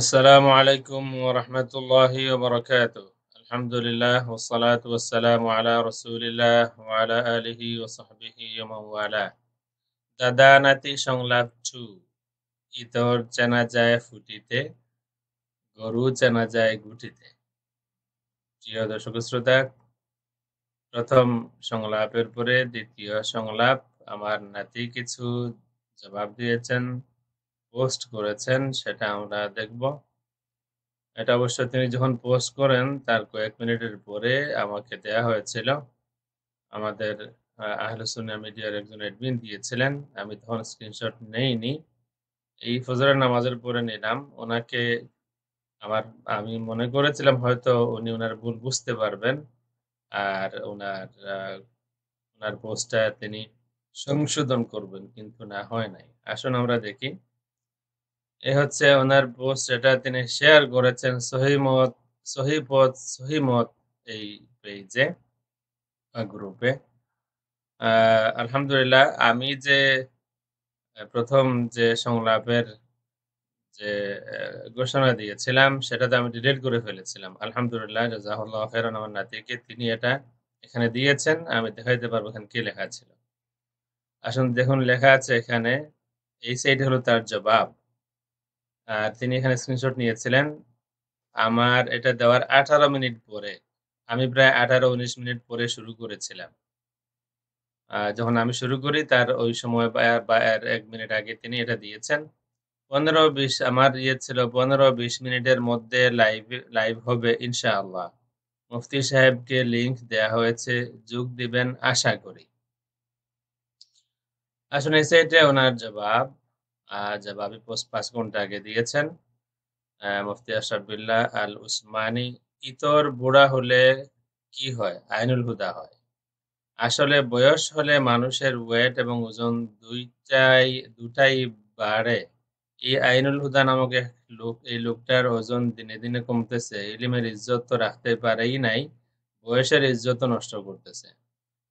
আসসালামু আলাইকুম ওরহমতুল্লাহ বরকাত আলহামদুলিল্লাহ ওসালাত ওসালাম আলা রসুলিল্লাহ ওয়ালা আলহি ওসহবিহি ওয়ালা দাদা সংলাপ ছু ইতর চেনা যায় ফুটিতে গরু চেনা যায় গুটিতে প্রিয় দর্শক শ্রোতা প্রথম সংলাপের পরে দ্বিতীয় সংলাপ আমার নাতি কিছু জবাব দিয়েছেন পোস্ট করেছেন সেটা আমরা দেখব এটা অবশ্য তিনি যখন পোস্ট করেন তার কয়েক মিনিটের পরে আমাকে দেয়া হয়েছিল আমাদের আহলুসুন্না মিডিয়ার একজন অ্যাডমিন দিয়েছিলেন আমি তখন স্ক্রিনশট নেইনি এই ফজরের নামাজের পরে নিলাম ওনাকে আমার আমি মনে করেছিলাম হয়তো উনি ওনার ভুল বুঝতে পারবেন আর ওনার ওনার পোস্টটা তিনি সংশোধন করবেন কিন্তু না হয় নাই আসুন আমরা দেখি এ হচ্ছে ওনার পোস্ট এটা তিনি শেয়ার করেছেন সহিমত সহিপথ সহিমত এই পেজে গ্রুপে আলহামদুলিল্লাহ আমি যে প্রথম যে সংলাপের যে ঘোষণা দিয়েছিলাম সেটাতে আমি ডিলিট করে ফেলেছিলাম আলহামদুলিল্লাহ রাজাহুল্লাহ খেরান আমার নাতিকে তিনি এটা এখানে দিয়েছেন আমি দেখাইতে পারবো এখানে কি লেখা ছিল আসুন দেখুন লেখা আছে এখানে এই সাইড হলো তার জবাব তিনি এখানে স্ক্রিনশট নিয়েছিলেন আমার এটা দেওয়ার আঠারো মিনিট পরে আমি প্রায় আঠারো উনিশ মিনিট পরে শুরু করেছিলাম যখন আমি শুরু করি তার ওই সময় বা এক মিনিট আগে তিনি এটা দিয়েছেন পনেরো বিশ আমার ইয়ে ছিল পনেরো বিশ মিনিটের মধ্যে লাইভ লাইভ হবে ইনশাআল্লাহ মুফতি সাহেবকে লিঙ্ক দেয়া হয়েছে যোগ দিবেন আশা করি আসলে সেটা ওনার জবাব জব আপনি পোস্ট পাঁচ ঘন্টা আগে দিয়েছেন মুফতি আসাদুল্লাহ আল উসমানি ইতর বুড়া হলে কি হয় আইনুল হুদা হয় আসলে বয়স হলে মানুষের ওয়েট এবং ওজন দুইটাই দুটাই বাড়ে এই আইনুল হুদা নামক এক লোক এই লোকটার ওজন দিনে দিনে কমতেছে ইলিমের ইজ্জত তো রাখতে পারেই নাই বয়সের ইজ্জত নষ্ট করতেছে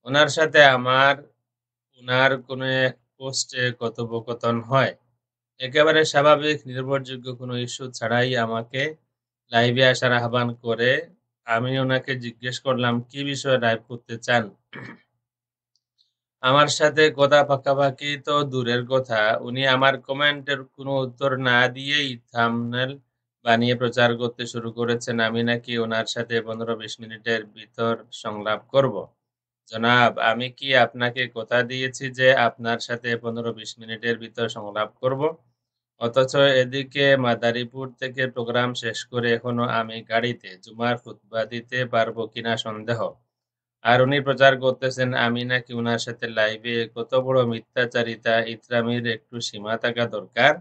ওনার সাথে আমার ওনার কোনো এক পোস্টে কথোপকথন হয় একেবারে স্বাভাবিক নির্ভরযোগ্য কোনো ইস্যু ছাড়াই আমাকে লাইভে আসার আহ্বান করে আমি ওনাকে জিজ্ঞেস করলাম কি বিষয়ে লাইভ করতে চান আমার সাথে কথা পাকাপাকি তো দূরের কথা উনি আমার কমেন্টের কোনো উত্তর না দিয়েই থামনেল বানিয়ে প্রচার করতে শুরু করেছেন আমি নাকি ওনার সাথে পনেরো বিশ মিনিটের ভিতর সংলাপ করব জনাব, আমি কি আপনাকে কথা দিয়েছি যে আপনার সাথে পনেরো বিশ মিনিটের ভিতর সংলাপ করব? অথচ এদিকে মাদারীপুর থেকে প্রোগ্রাম শেষ করে এখনো আমি গাড়িতে। জুমার খুতবা দিতে পারবো কিনা সন্দেহ। আর উনি প্রচার করতেছেন আমি নাকি উনার সাথে লাইভে। কত বড় মিথ্যাচারিতা, ইতরামির একটু সীমা থাকা দরকার।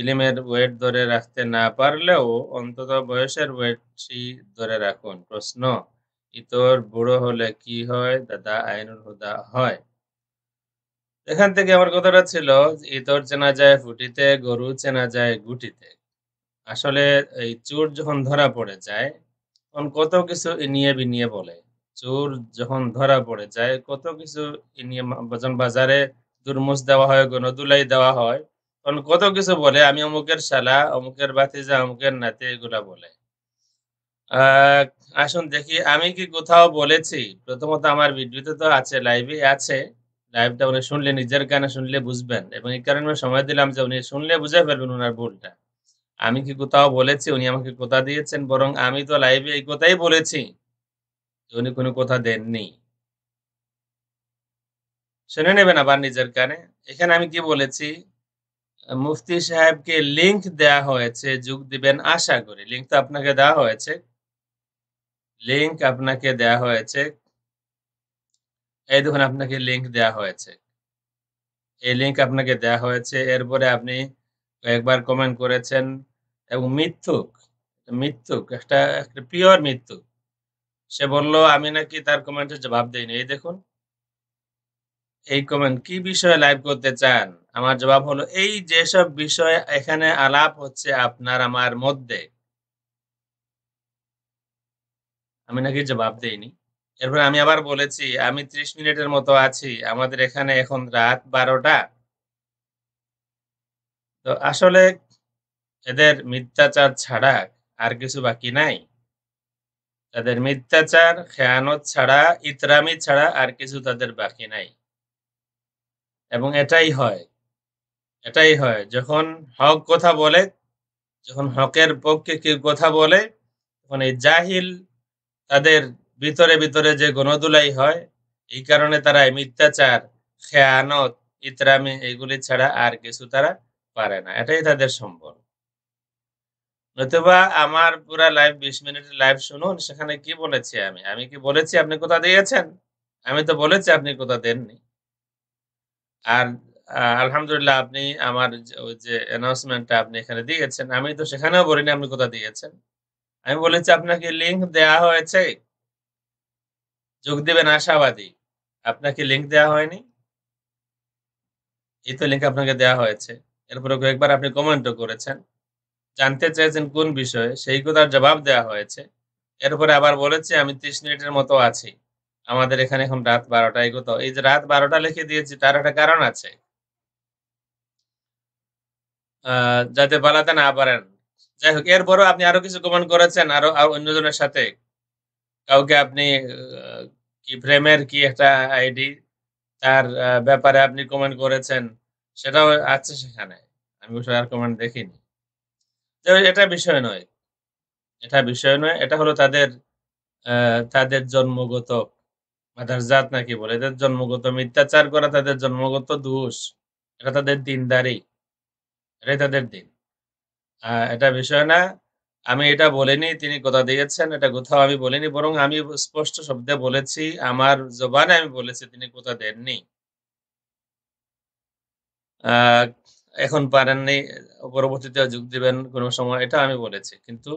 ইলিমের ওয়েট ধরে রাখতে না পারলেও অন্তত বয়সের ওয়েটটি ধরে রাখুন। প্রশ্ন ইতর বুড়ো হলে কি হয় দাদা আইনুল হুদা হয় এখান থেকে আমার কথাটা ছিল ইতর চেনা যায় ফুটিতে গরু চেনা যায় গুটিতে আসলে এই চোর যখন ধরা পড়ে যায় তখন কত কিছু নিয়ে বিনিয়ে বলে চোর যখন ধরা পড়ে যায় কত কিছু নিয়ে বাজারে দুরমুস দেওয়া হয় গণদুলাই দেওয়া হয় তখন কত কিছু বলে আমি অমুকের শালা অমুকের বাতিজা অমুকের নাতি এগুলা বলে আসুন দেখি আমি কি কোথাও বলেছি প্রথমত আমার ভিডিওতে তো আছে লাইভে আছে লাইভটা উনি শুনলে নিজের কানে শুনলে বুঝবেন এবং এই কারণে আমি সময় দিলাম যে উনি শুনলে বুঝে ফেলবেন ওনার ভুলটা আমি কি কোথাও বলেছি উনি আমাকে কথা দিয়েছেন বরং আমি তো লাইভে এই কথাই বলেছি উনি কোনো কথা দেননি শুনে নেবেন আবার নিজের কানে এখানে আমি কি বলেছি মুফতি সাহেবকে লিংক দেয়া হয়েছে যোগ দিবেন আশা করি লিংক তো আপনাকে দেওয়া হয়েছে লিঙ্ক আপনাকে দেয়া হয়েছে এই দেখুন আপনাকে লিঙ্ক দেয়া হয়েছে এই লিঙ্ক আপনাকে দেয়া হয়েছে এরপরে আপনি একবার কমেন্ট করেছেন এবং মিথ্যুক মিথ্যুক একটা একটা পিওর মিথ্যুক সে বলল আমি নাকি তার কমেন্টের জবাব দেইনি এই দেখুন এই কমেন্ট কি বিষয়ে লাইভ করতে চান আমার জবাব হলো এই যেসব বিষয়ে এখানে আলাপ হচ্ছে আপনার আমার মধ্যে আমি নাকি জবাব দেইনি এরপর আমি আবার বলেছি আমি ত্রিশ মিনিটের মতো আছি আমাদের এখানে এখন রাত বারোটা তো আসলে এদের মিথ্যাচার ছাড়া আর কিছু বাকি নাই তাদের মিথ্যাচার খেয়ানত ছাড়া ইতরামি ছাড়া আর কিছু তাদের বাকি নাই এবং এটাই হয় এটাই হয় যখন হক কথা বলে যখন হকের পক্ষে কেউ কথা বলে তখন এই জাহিল তাদের ভিতরে ভিতরে যে গণদুলাই হয় এই কারণে তারা মিথ্যাচার খেয়ানত ইতরামি এগুলি ছাড়া আর কিছু তারা পারে না এটাই তাদের সম্বল নতুবা আমার পুরা লাইভ বিশ মিনিটের লাইভ শুনুন সেখানে কি বলেছি আমি আমি কি বলেছি আপনি কোথা দিয়েছেন আমি তো বলেছি আপনি কোথা দেননি আর আলহামদুলিল্লাহ আপনি আমার যে অ্যানাউন্সমেন্টটা আপনি এখানে দিয়েছেন আমি তো সেখানেও বলিনি আপনি কোথা দিয়েছেন আমি বলেছি আপনাকে লিঙ্ক দেয়া হয়েছে যোগ দেবেন আশাবাদী আপনাকে লিঙ্ক দেয়া হয়নি এই তো লিঙ্ক আপনাকে দেয়া হয়েছে এরপরে কয়েকবার আপনি কমেন্টও করেছেন জানতে চেয়েছেন কোন বিষয়ে সেই কথার জবাব দেয়া হয়েছে এরপরে আবার বলেছি আমি ত্রিশ মিনিটের মতো আছি আমাদের এখানে এখন রাত বারোটা এগোত এই যে রাত বারোটা লিখে দিয়েছি তার একটা কারণ আছে যাতে পালাতে না পারেন যাই হোক এরপরও আপনি আরো কিছু কমান করেছেন আরো অন্যজনের সাথে কাউকে আপনি কি প্রেমের কি একটা আইডি তার ব্যাপারে আপনি কমেন্ট করেছেন সেটাও আছে সেখানে আমি আর কমেন্ট দেখিনি এটা বিষয় নয় এটা বিষয় নয় এটা হলো তাদের তাদের জন্মগত মাদার জাত নাকি বলে এদের জন্মগত মিথ্যাচার করা তাদের জন্মগত দোষ এটা তাদের দিনদারি এটাই তাদের দিন এটা বিষয় না আমি এটা বলিনি তিনি কথা দিয়েছেন এটা কোথাও আমি বলিনি বরং আমি স্পষ্ট শব্দে বলেছি আমার জবানে আমি বলেছি তিনি কথা দেননি এখন পারেননি পরবর্তীতে যোগ দিবেন কোনো সময় এটা আমি বলেছি কিন্তু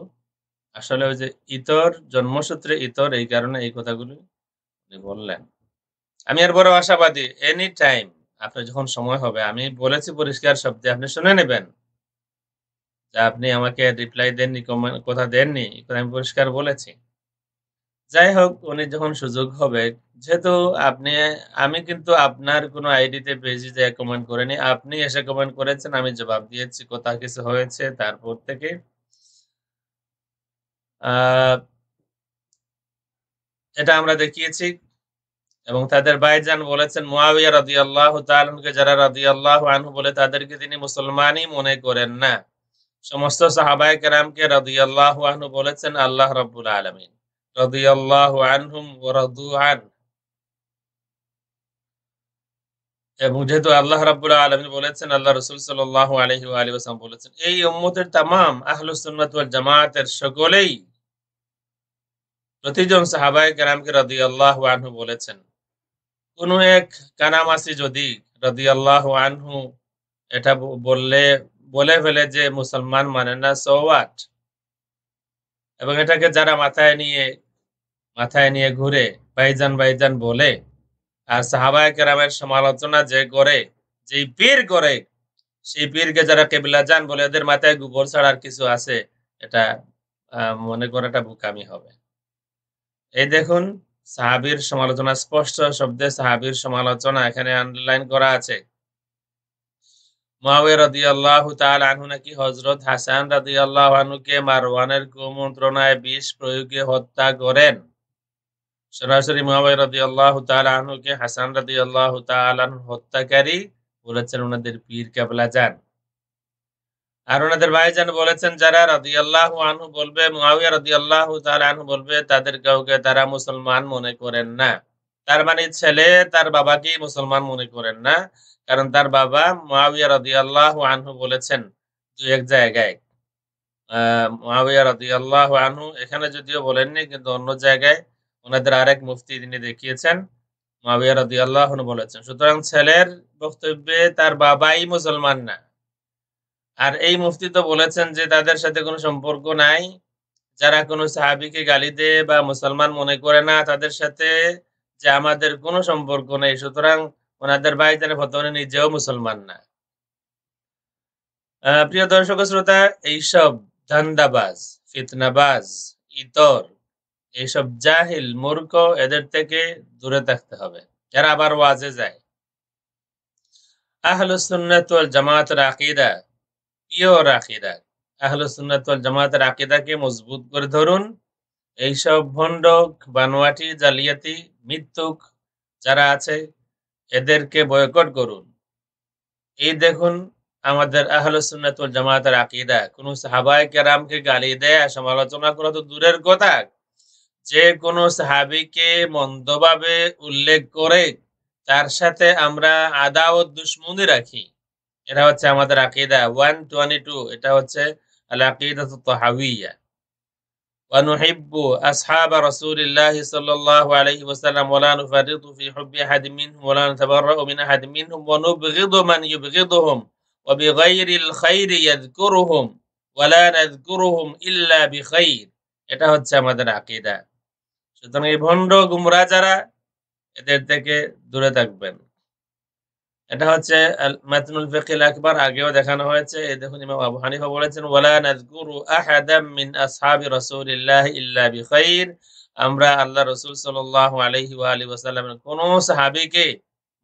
আসলে ওই যে ইতর জন্মসূত্রে ইতর এই কারণে এই কথাগুলো উনি বললেন আমি আর বড় আশাবাদী এনি টাইম আপনার যখন সময় হবে আমি বলেছি পরিষ্কার শব্দে আপনি শুনে নেবেন তা আপনি আমাকে রিপ্লাই দেননি কথা দেননি আমি পরিষ্কার বলেছি যাই হোক উনি যখন সুযোগ হবে যেহেতু আপনি আমি কিন্তু আপনার কোনো আইডিতে পেজে যে কমেন্ট করেনি আপনি এসে কমেন্ট করেছেন আমি জবাব দিয়েছি কোথা কিছু হয়েছে তারপর থেকে এটা আমরা দেখিয়েছি এবং তাদের ভাইজান বলেছেন মুয়াবিয়া রাদিয়াল্লাহু তাআলাকে যারা রাদিয়াল্লাহু আনহু বলে তাদেরকে তিনি মুসলমানই মনে করেন না সমস্ত সাহাবাই কেরামকে রাদিয়াল্লাহু আনহু বলেছেন আল্লাহ রাব্বুল আলামিন রাদিয়াল্লাহু আনহুম ওয়া রাদু আন এবং যেহেতু আল্লাহ রাব্বুল আলমী বলেছেন আল্লাহ রসুল সাল্লাল্লাহু আলাইহি ওয়া বলেছেন এই উম্মতের তামাম আহলুস জামাতের সকলেই প্রতিজন সাহাবাই কেরামকে আল্লাহ আনহু বলেছেন কোন এক কানামাসি যদি আল্লাহ আনহু এটা বললে বলে ফেলে যে মুসলমান মানে না সোয়াট এবং এটাকে যারা মাথায় নিয়ে মাথায় নিয়ে ঘুরে ভাইজান ভাইজান বলে আর সাহাবায় কেরামের সমালোচনা যে করে যে পীর করে সেই পীরকে যারা কেবিলা যান বলে এদের মাথায় গোবর ছাড়ার কিছু আছে এটা মনে করাটা বুকামি হবে এই দেখুন সাহাবির সমালোচনা স্পষ্ট শব্দে সাহাবির সমালোচনা এখানে আন্ডারলাইন করা আছে হজরত হাসান মারওয়ানের কুমন্ত্রণায় বিষ প্রয়োগে হত্যা করেন সরাসরি মহাবীর আল্লাহ হাসান আল্লাহ হত্যাকারী বলেছেন ওনাদের পীর কেবলা যান আর ওনাদের বলেছেন যারা রাদি আল্লাহ আনহু বলবে মুআবিয়া রাদি আল্লাহ আনহু বলবে তাদের কাউকে তারা মুসলমান মনে করেন না তার মানে ছেলে তার বাবাকেই মুসলমান মনে করেন না কারণ তার বাবা মাওয়া রাদি আল্লাহ আনহু বলেছেন দু এক জায়গায় মাওয়া রাদি আল্লাহ আনহু এখানে যদিও বলেননি কিন্তু অন্য জায়গায় ওনাদের আরেক মুফতি তিনি দেখিয়েছেন মাওয়া রাদি আল্লাহ বলেছেন সুতরাং ছেলের বক্তব্যে তার বাবাই মুসলমান না আর এই মুফতি তো বলেছেন যে তাদের সাথে কোনো সম্পর্ক নাই যারা কোনো সাহাবিকে গালি দেয় বা মুসলমান মনে করে না তাদের সাথে যে আমাদের কোনো সম্পর্ক নেই সুতরাং ওনাদের ভাই বর্তমানে নিজেও মুসলমান না প্রিয় দর্শক শ্রোতা এইসব ধান্দাবাজ ফিতনাবাজ ইতর এইসব জাহিল মূর্খ এদের থেকে দূরে থাকতে হবে যারা আবার ওয়াজে যায় আহল আহলুসুন্নাতুল জামাতের রাকিদা পিওর আকিদা আহলুসুন্নাতুল জামাতের আকিদাকে মজবুত করে ধরুন এইসব ভণ্ডক বানোয়াটি জালিয়াতি মৃত্যুক যারা আছে এদেরকে বয়কট করুন এই দেখুন আমাদের আহলসুন্নাতুল জামাতের আকিদা কোন সাহাবায় কেরামকে গালি দেয় সমালোচনা করা তো দূরের কথা যে কোনো সাহাবিকে মন্দভাবে উল্লেখ করে তার সাথে আমরা ও দুশ্মনি রাখি এটা হচ্ছে আমাদের আকিদা ওয়ান টোয়েন্টি টু এটা হচ্ছে আল আকিদা তো হাবিয়া ونحب أصحاب رسول الله صلى الله عليه وسلم ولا نفرط في حب أحد منهم ولا نتبرأ من أحد منهم ونبغض من يبغضهم وبغير الخير يذكرهم ولا نذكرهم إلا بخير এটা হচ্ছে আমাদের আকিদা সুতরাং এই ভণ্ড গুমরা যারা এদের থেকে দূরে থাকবেন এটা হচ্ছে মাতনুল ফিকিল আকবর আগেও দেখানো হয়েছে এই দেখুন ইমাম আবু হানিফা বলেছেন ওয়ালা নাযকুরু আহাদাম মিন আসহাবি রাসূলিল্লাহ ইল্লা বিখাইর আমরা আল্লাহ রাসূল সাল্লাল্লাহু আলাইহি ওয়া আলিহি ওয়াসাল্লামের কোন সাহাবীকে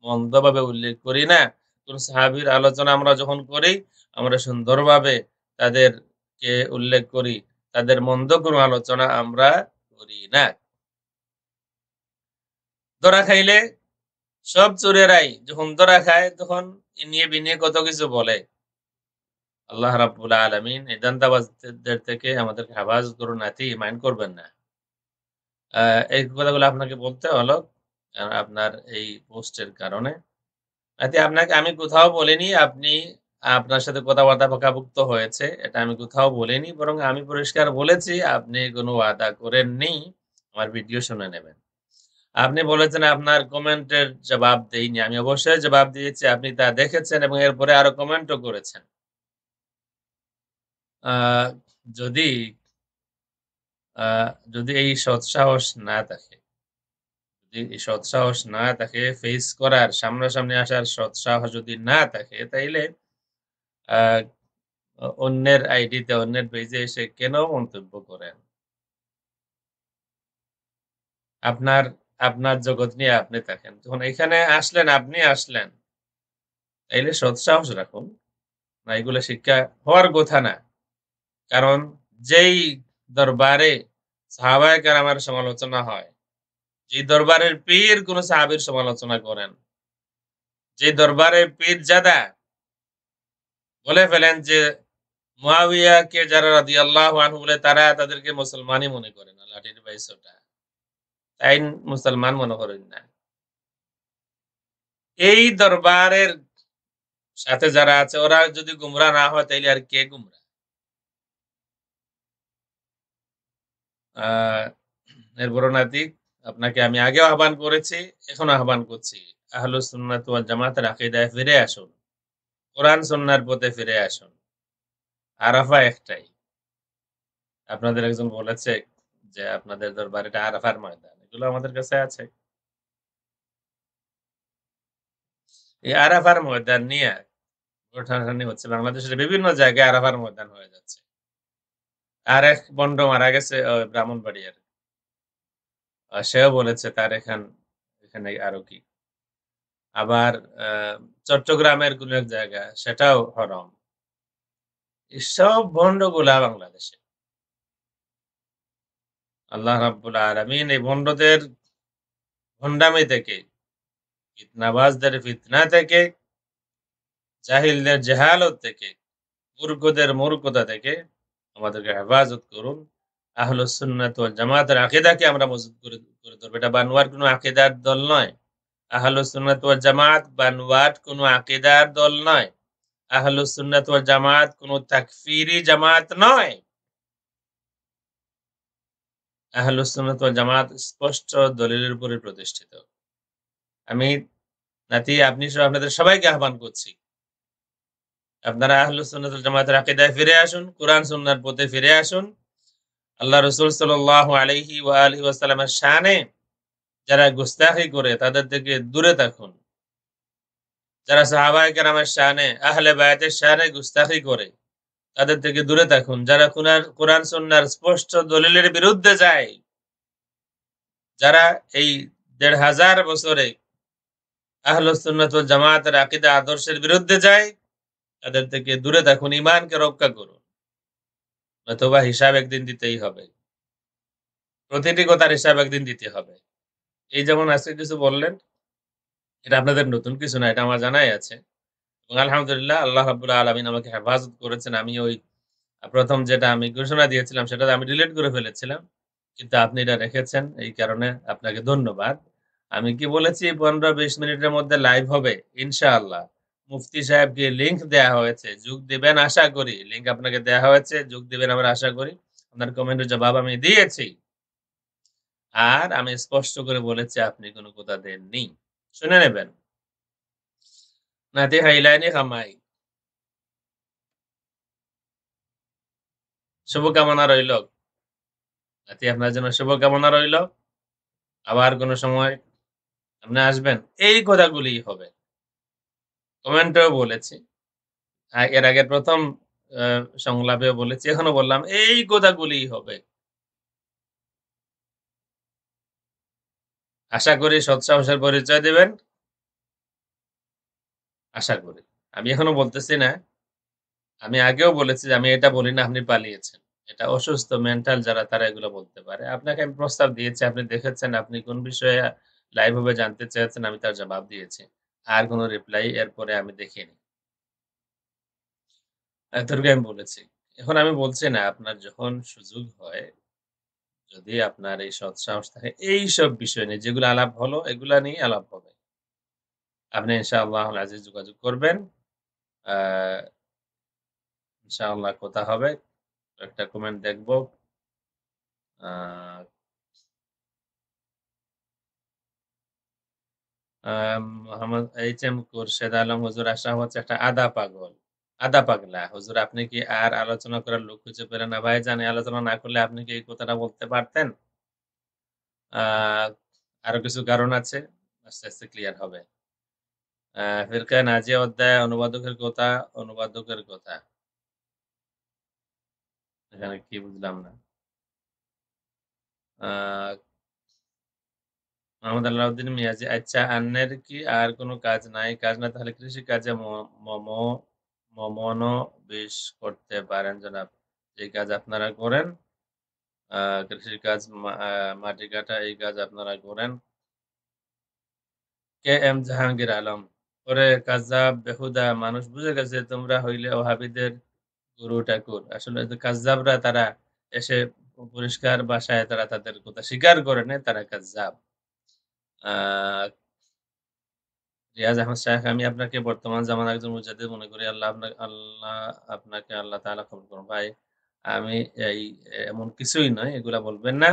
মন্দভাবে উল্লেখ করি না কোন সাহাবীর আলোচনা আমরা যখন করি আমরা সুন্দরভাবে তাদেরকে উল্লেখ করি তাদের মন্দ কোনো আলোচনা আমরা করি না দরা খাইলে সব চোরেরাই যখন ধরা খায় তখন নিয়ে বিনিয়ে কত কিছু বলে আল্লাহ রাবুল আলমিন এই দান্তাবাজদের থেকে আমাদেরকে আবাজ করুন নাতি মাইন্ড করবেন না এই কথাগুলো আপনাকে বলতে হলো আপনার এই পোস্টের কারণে নাতি আপনাকে আমি কোথাও বলিনি আপনি আপনার সাথে কথাবার্তা পাকাভুক্ত হয়েছে এটা আমি কোথাও বলিনি বরং আমি পরিষ্কার বলেছি আপনি কোনো ওয়াদা করেননি আমার ভিডিও শুনে নেবেন আপনি বলেছেন আপনার কমেন্টের জবাব দেইনি আমি অবশ্যই জবাব দিয়েছি আপনি তা দেখেছেন এবং এরপরে আরো কমেন্টও করেছেন যদি যদি এই সৎসাহস না থাকে যদি এই সৎসাহস না থাকে ফেস করার সামনাসামনি আসার সৎসাহস যদি না থাকে তাইলে অন্যের আইডিতে অন্যের পেজে এসে কেন মন্তব্য করেন আপনার আপনার জগৎ নিয়ে আপনি থাকেন যখন এখানে আসলেন আপনি আসলেন সৎ সাহস রাখুন না এগুলো শিক্ষা হওয়ার কথা না কারণ যেই দরবারে সাহাবায়কার আমার সমালোচনা হয় যে দরবারের পীর কোন সাহাবির সমালোচনা করেন যে দরবারের পীর জাদা বলে ফেলেন যে মহাবিয়া কে যারা রাদি আল্লাহ বলে তারা তাদেরকে মুসলমানই মনে করেন লাঠির বাইশটা আইন মুসলমান মনে করেন না এই দরবারের সাথে যারা আছে ওরা যদি গুমরা না হয় তাইলে আর কে গুমরা নাতিক আপনাকে আমি আগেও আহ্বান করেছি এখন আহ্বান করছি আহলু সুন্নাত জামাত জামাতের ফিরে আসুন কোরআন সুন্নার পথে ফিরে আসুন আরাফা একটাই আপনাদের একজন বলেছে যে আপনাদের দরবার এটা আরাফার ময়দান এগুলো আমাদের কাছে আছে এই আরাফার ময়দান নিয়ে ঠানাঠানি হচ্ছে বাংলাদেশের বিভিন্ন জায়গায় আরাফার ময়দান হয়ে যাচ্ছে আর এক বন্ড মারা গেছে ব্রাহ্মণবাড়িয়ার সেও বলেছে তার এখান এখানে আরো কি আবার চট্টগ্রামের কোন এক জায়গা সেটাও হরম সব ভণ্ডগুলা বাংলাদেশে আল্লাহ রাবুল আলমিন এই ভণ্ডদের ভণ্ডামি থেকে ফিতনাবাজদের ফিতনা থেকে জাহিলদের জেহালত থেকে মূর্খদের মূর্খতা থেকে আমাদেরকে হেফাজত করুন আহলুসুন্নাত জামাতের আকিদাকে আমরা মজবুত করে করে ধরবো এটা বানোয়ার কোনো আকিদার দল নয় আহলুসুন্নাত জামাত বানোয়ার কোনো আকিদার দল নয় আহলুসুন্নাত জামাত কোনো তাকফিরি জামাত নয় আহলুসুন্নত জামাত স্পষ্ট দলিলের উপরে প্রতিষ্ঠিত আমি নাতি আপনি সহ আপনাদের সবাইকে আহ্বান করছি আপনারা আহলুসনত জামাতের আকিদায় ফিরে আসুন কোরআন সন্ন্যার পথে ফিরে আসুন আল্লাহ রসুল সাল আলহি ও আলহি ওয়াসালামের শানে যারা গুস্তাহি করে তাদের থেকে দূরে থাকুন যারা সাহাবাহিকের আমার শানে আহলে বায়াতের শানে গুস্তাহি করে তাদের থেকে দূরে থাকুন যারা কোরআন সন্ন্যার স্পষ্ট দলিলের বিরুদ্ধে যায় যারা এই দেড় হাজার বছরে আহলসুন্নত জামাতের আকিদা আদর্শের বিরুদ্ধে যায় তাদের থেকে দূরে থাকুন ইমানকে রক্ষা করুন অথবা হিসাব একদিন দিতেই হবে প্রতিটি কথার হিসাব একদিন দিতে হবে এই যেমন আজকে কিছু বললেন এটা আপনাদের নতুন কিছু না এটা আমার জানাই আছে আলহামদুলিল্লাহ আল্লাহ রাবুল্লাহ আলমিন আমাকে হেফাজত করেছেন আমি ওই প্রথম যেটা আমি ঘোষণা দিয়েছিলাম সেটা আমি ডিলিট করে ফেলেছিলাম কিন্তু আপনি এটা রেখেছেন এই কারণে আপনাকে ধন্যবাদ আমি কি বলেছি পনেরো বিশ মিনিটের মধ্যে লাইভ হবে ইনশাআল্লাহ মুফতি সাহেবকে লিঙ্ক দেয়া হয়েছে যোগ দেবেন আশা করি লিঙ্ক আপনাকে দেয়া হয়েছে যোগ দেবেন আমরা আশা করি আপনার কমেন্টের জবাব আমি দিয়েছি আর আমি স্পষ্ট করে বলেছি আপনি কোনো কথা দেননি শুনে নেবেন natin highlight ni kamay শুভকামনা রইল নাতি আপনার জন্য শুভকামনা রইল আবার কোনো সময় আপনি আসবেন এই কথাগুলি হবে কমেন্টেও বলেছি এর আগে প্রথম সংলাপে বলেছি এখনো বললাম এই কথাগুলি হবে আশা করি সৎসাহসের পরিচয় দেবেন আশা করি আমি এখনো বলতেছি না আমি আগেও বলেছি যে আমি এটা বলি না আপনি পালিয়েছেন এটা অসুস্থ মেন্টাল যারা তারা এগুলো বলতে পারে আপনাকে আমি প্রস্তাব দিয়েছি আপনি দেখেছেন আপনি কোন বিষয়ে লাইভ হবে জানতে চেয়েছেন আমি তার জবাব দিয়েছি আর কোনো রিপ্লাই এরপরে আমি দেখিনি এতটুকু আমি বলেছি এখন আমি বলছি না আপনার যখন সুযোগ হয় যদি আপনার এই সৎসাহস থাকে এইসব বিষয় নিয়ে যেগুলো আলাপ হলো এগুলা নিয়ে আলাপ হবে আপনি ইনশাআল্লাহ আজিজ যোগাযোগ করবেন ইনশাআল্লাহ কথা হবে একটা কমেন্ট দেখব মোহাম্মদ এইচ এম খুরশেদ আলম হুজুর আশা হচ্ছে একটা আদা পাগল আদা পাগলা হুজুর আপনি কি আর আলোচনা করার লোক খুঁজে পেলেন না ভাই জানে আলোচনা না করলে আপনি কি এই কথাটা বলতে পারতেন আরো কিছু কারণ আছে আস্তে আস্তে ক্লিয়ার হবে ফিরকা নাজিয়া অধ্যায় অনুবাদকের কথা অনুবাদকের কথা এখানে কি বুঝলাম না মোহাম্মদ মিয়াজি আচ্ছা কি আর কোনো কাজ নাই কাজ না তাহলে কৃষি কাজে বেশ করতে পারেন জনাব যে কাজ আপনারা করেন কৃষির কাজ মাটি কাটা এই কাজ আপনারা করেন কে এম জাহাঙ্গীর আলম পরে কাজাব বেহুদা মানুষ বুঝে গেছে তোমরা হইলে অভাবীদের গুরু ঠাকুর আসলে কাজাবরা তারা এসে পরিষ্কার বাসায় তারা তাদের কথা স্বীকার করে নেয় তারা কাজাব রিয়াজ আহমদ শাহ আমি আপনাকে বর্তমান জামান একজন মুজাদ্দিদ মনে করি আল্লাহ আপনাকে আল্লাহ আপনাকে আল্লাহ তাআলা খবর করুন ভাই আমি এই এমন কিছুই নয় এগুলা বলবেন না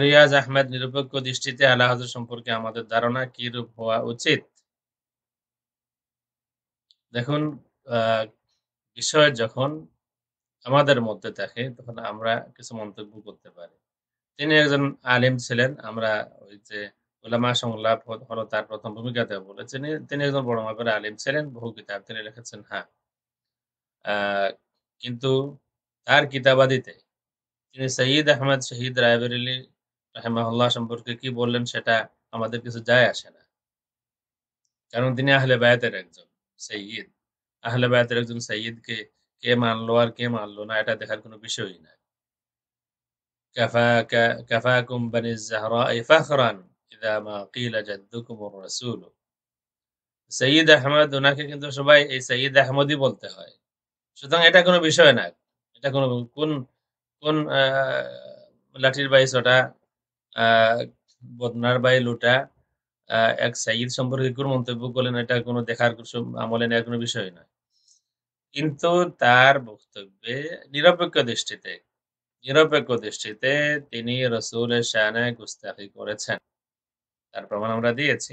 রিয়াজ আহমেদ নিরপেক্ষ দৃষ্টিতে আল্লাহ হাজার সম্পর্কে আমাদের ধারণা কি রূপ হওয়া উচিত দেখুন বিষয় যখন আমাদের মধ্যে থাকে তখন আমরা কিছু মন্তব্য করতে পারি তিনি একজন আলিম ছিলেন আমরা ওই যে ওলামা সংলাপ হলো তার প্রথম ভূমিকাতে বলেছেন তিনি একজন বড় মাপের আলিম ছিলেন বহু কিতাব তিনি লিখেছেন হ্যাঁ কিন্তু তার কিতাবাদিতে তিনি সঈদ আহমেদ শহীদ রায়বেরেলি রাহেমাহুল্লাহ সম্পর্কে কি বললেন সেটা আমাদের কিছু যায় আসে না কারণ তিনি আহলে বায়াতের একজন সৈয়দ আহলে বায়াতের একজন সৈয়দকে কে মানলো আর কে মানলো না এটা দেখার কোনো বিষয়ই না কাফাকুম বানি জাহরা ফাখরান ইদা মা কিলা সৈয়দ আহমদ ওনাকে কিন্তু সবাই এই সৈয়দ আহমদই বলতে হয় সুতরাং এটা কোনো বিষয় না এটা কোনো কোন কোন লাঠির বাইশটা ওটা বদনার বাই লোটা এক সাইদ সম্পর্কে কোনো মন্তব্য করলেন এটা কোনো দেখার আমলে নেওয়ার কোনো বিষয় নয় কিন্তু তার বক্তব্যে নিরপেক্ষ দৃষ্টিতে নিরপেক্ষ দৃষ্টিতে তিনি রসুল শাহানে গুস্তাফি করেছেন তার প্রমাণ আমরা দিয়েছি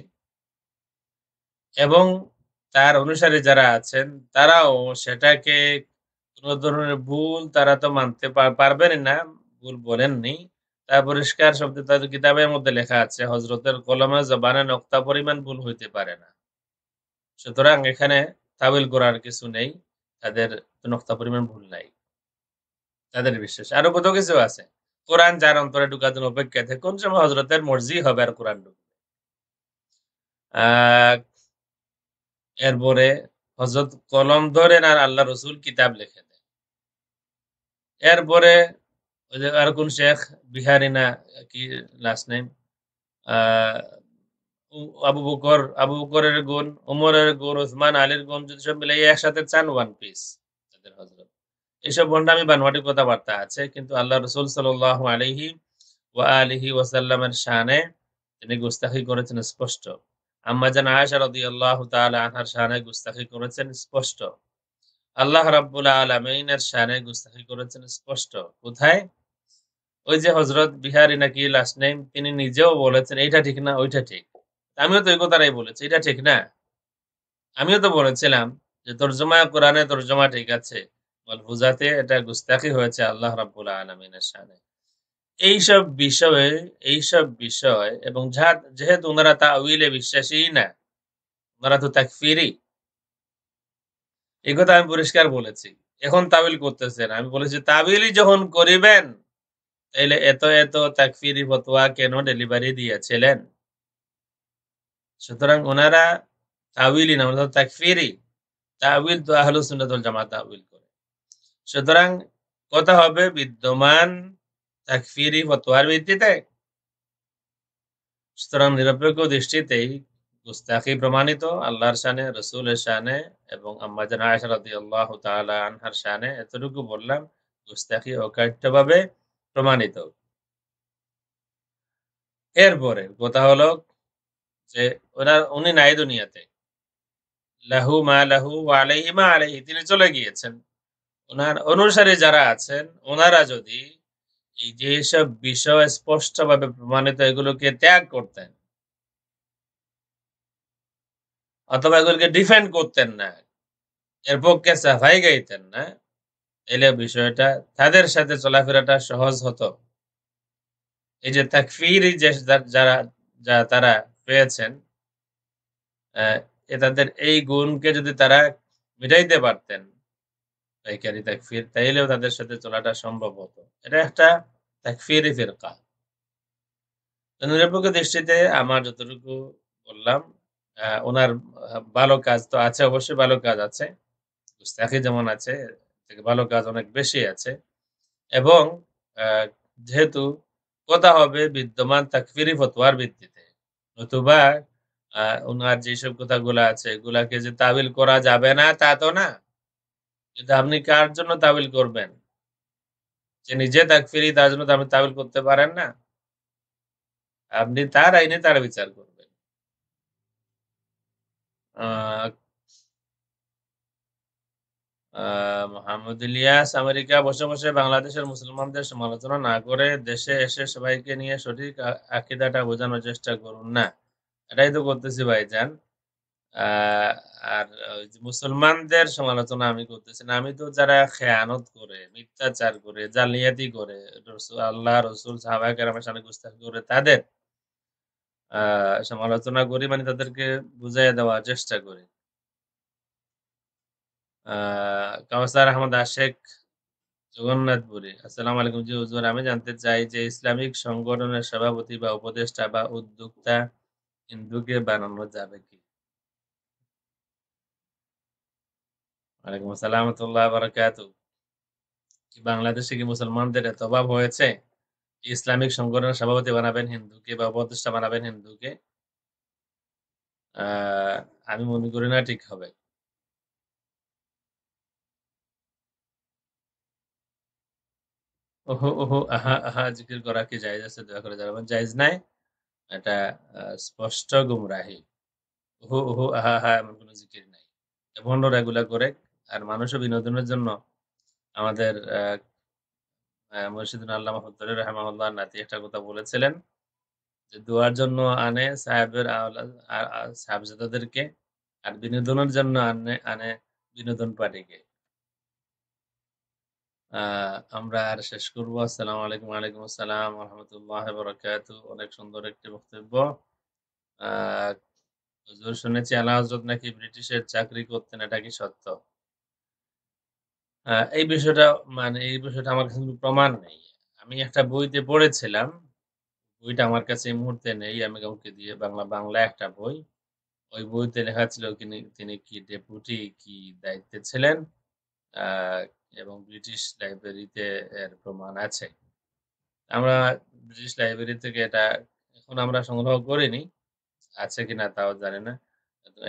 এবং তার অনুসারে যারা আছেন তারাও সেটাকে কোনো ধরনের ভুল তারা তো মানতে পারবেন না ভুল বলেননি পরিষ্কার শব্দ তাদের কিতাবের মধ্যে লেখা আছে হজরতের কলমে জবানে নক্তা পরিমাণ ভুল হইতে পারে না সুতরাং এখানে তাবিল করার কিছু নেই তাদের নক্তা পরিমাণ ভুল নাই তাদের বিশ্বাস আরো কত কিছু আছে কোরআন যার অন্তরে ঢুকাতেন অপেক্ষা থাকে কোন সময় হজরতের মর্জি হবে আর কোরআন ঢুকবে এরপরে হজরত কলম ধরেন আর আল্লাহ রসুল কিতাব লিখে দেয় এরপরে আর কোন শেখ বিহারি না কি লাস্ট নেম আবু বকর আবু বকরের গুণ গুণ আলীর গুণ যদি সব মিলাই একসাথে চান ওয়ান পিস তাদের হজরত বানোয়াটি কথাবার্তা আছে কিন্তু আল্লাহ রসুল সাল আলহি ওয়া শানে তিনি গুস্তাখি করেছেন স্পষ্ট আম্মাজান আল্লাহ আনহার শানে গুস্তাখি করেছেন স্পষ্ট আল্লাহ রাব্বুল আলমিনের শানে গুস্তাখি করেছেন স্পষ্ট কোথায় ওই যে হজরত বিহারি নাকি লাস্ট নেম তিনি নিজেও বলেছেন এটা ঠিক না ওইটা ঠিক আমিও তো এই কথাটাই বলেছি এটা ঠিক না আমিও তো বলেছিলাম যে তর্জমা কোরআনে তর্জমা ঠিক আছে বুঝাতে এটা গুস্তাকি হয়েছে আল্লাহ রাবুল আলমিনের সামনে এইসব বিষয়ে এইসব বিষয় এবং যা যেহেতু ওনারা তা উইলে বিশ্বাসী না ওনারা তো তাকে ফিরি এই কথা আমি পরিষ্কার বলেছি এখন তাবিল করতেছেন আমি বলেছি তাবিলই যখন করিবেন তাইলে এত এত তাকফিরি ফতোয়া কেন ডেলিভারি দিয়েছিলেন সুতরাং ওনারা তাউিলি না অর্থাৎ তাকফিরি তাউিল তো আহলু সুন্নাতুল জামাত তাউিল করে সুতরাং কথা হবে বিদ্যমান তাকফিরি ফতোয়ার ভিত্তিতে সুতরাং নিরপেক্ষ দৃষ্টিতেই গুস্তাখি প্রমাণিত আল্লাহর শানে রসুলের শানে এবং আম্মাজান আয়সা রাদিয়াল্লাহু তাআলা আনহার শানে এতটুকু বললাম গুস্তাখি অকাট্যভাবে প্রমাণিত এরপরে কথা হলো যে ওনার উনি নাই দুনিয়াতে লাহু মা লাহু আলাইহি মা আলাইহি তিনি চলে গিয়েছেন ওনার অনুসারী যারা আছেন ওনারা যদি এই যেসব বিষয় স্পষ্টভাবে প্রমাণিত এগুলোকে ত্যাগ করতেন অথবা এগুলোকে ডিফেন্ড করতেন না এর পক্ষে সাফাই গাইতেন না এলে বিষয়টা তাদের সাথে চলাফেরাটা সহজ হতো এই যে তাকফির যে যারা যা তারা পেয়েছেন তাদের এই গুণকে যদি তারা মিটাইতে পারতেন পাইকারি তাকফির তাইলেও তাদের সাথে চলাটা সম্ভব হতো এটা একটা তাকফিরি ফিরকা নিরপেক্ষ দৃষ্টিতে আমার যতটুকু বললাম ওনার ভালো কাজ তো আছে অবশ্যই ভালো কাজ আছে গুস্তাখি যেমন আছে থেকে ভালো কাজ অনেক বেশি আছে এবং যেহেতু কথা হবে বিদ্যমান তাকফিরি ফতোয়ার ভিত্তিতে নতুবা ওনার যেসব কথাগুলো আছে এগুলাকে যে তাবিল করা যাবে না তা তো না কিন্তু আপনি কার জন্য তাবিল করবেন যে নিজে তাকফিরি তার জন্য আপনি তাবিল করতে পারেন না আপনি তার আইনে তার বিচার করবেন মোহাম্মদ ইলিয়াস আমেরিকা বসে বসে বাংলাদেশের মুসলমানদের সমালোচনা না করে দেশে এসে সবাইকে নিয়ে সঠিক আকিদাটা বোঝানোর চেষ্টা করুন না এটাই তো করতেছি ভাইজান আর মুসলমানদের সমালোচনা আমি করতেছি না আমি তো যারা খেয়ানত করে মিথ্যাচার করে জালিয়াতি করে আল্লাহ রসুল সাহাবাহ সামনে করে তাদের সমালোচনা করি মানে তাদেরকে বুঝাই দেওয়ার চেষ্টা করি কাউসার আহমদ আশেখ জগন্নাথপুরী আসসালামু আলাইকুম জি হুজুর আমি জানতে চাই যে ইসলামিক সংগঠনের সভাপতি বা উপদেষ্টা বা উদ্যোক্তা হিন্দুকে বানানো যাবে কি ওয়ালাইকুম আসসালাম রহমতুল্লাহ কি বাংলাদেশে কি মুসলমানদের এত অভাব হয়েছে ইসলামিক সংগঠনের সভাপতি বানাবেন হিন্দুকে বা উপদেষ্টা বানাবেন হিন্দুকে আমি মনে করি না ঠিক হবে ওহো ওহো আহা আহা জিকির করা কি জায়েজ আছে দয়া করে জানাবেন জায়েজ নাই এটা স্পষ্ট গুমরাহি ওহো ওহো আহা আহা এমন কোনো জিকির নাই ভণ্ডরা এগুলা করে আর মানুষও বিনোদনের জন্য আমাদের মুর্শিদুল আল্লাহ মহদ্দুর রহমাউল্লাহ নাতি একটা কথা বলেছিলেন যে দোয়ার জন্য আনে সাহেবের সাহেবজাদাদেরকে আর বিনোদনের জন্য আনে আনে বিনোদন পার্টিকে আমরা আর শেষ করব আসসালামু আলাইকুম আলাইকুম আসসালাম রহমতুল্লাহ বরকাত অনেক সুন্দর একটি বক্তব্য হুজুর শুনেছি আলা হজরত নাকি ব্রিটিশের চাকরি করতেন এটা কি সত্য এই বিষয়টা মানে এই বিষয়টা আমার কাছে প্রমাণ নেই আমি একটা বইতে পড়েছিলাম বইটা আমার কাছে এই মুহূর্তে নেই আমি কাউকে দিয়ে বাংলা বাংলা একটা বই ওই বইতে লেখা ছিল তিনি তিনি কি ডেপুটি কি দায়িত্বে ছিলেন আহ এবং ব্রিটিশ লাইব্রেরিতে এর প্রমাণ আছে আমরা ব্রিটিশ লাইব্রেরি থেকে এটা এখন আমরা সংগ্রহ করিনি আছে কিনা তাও জানি না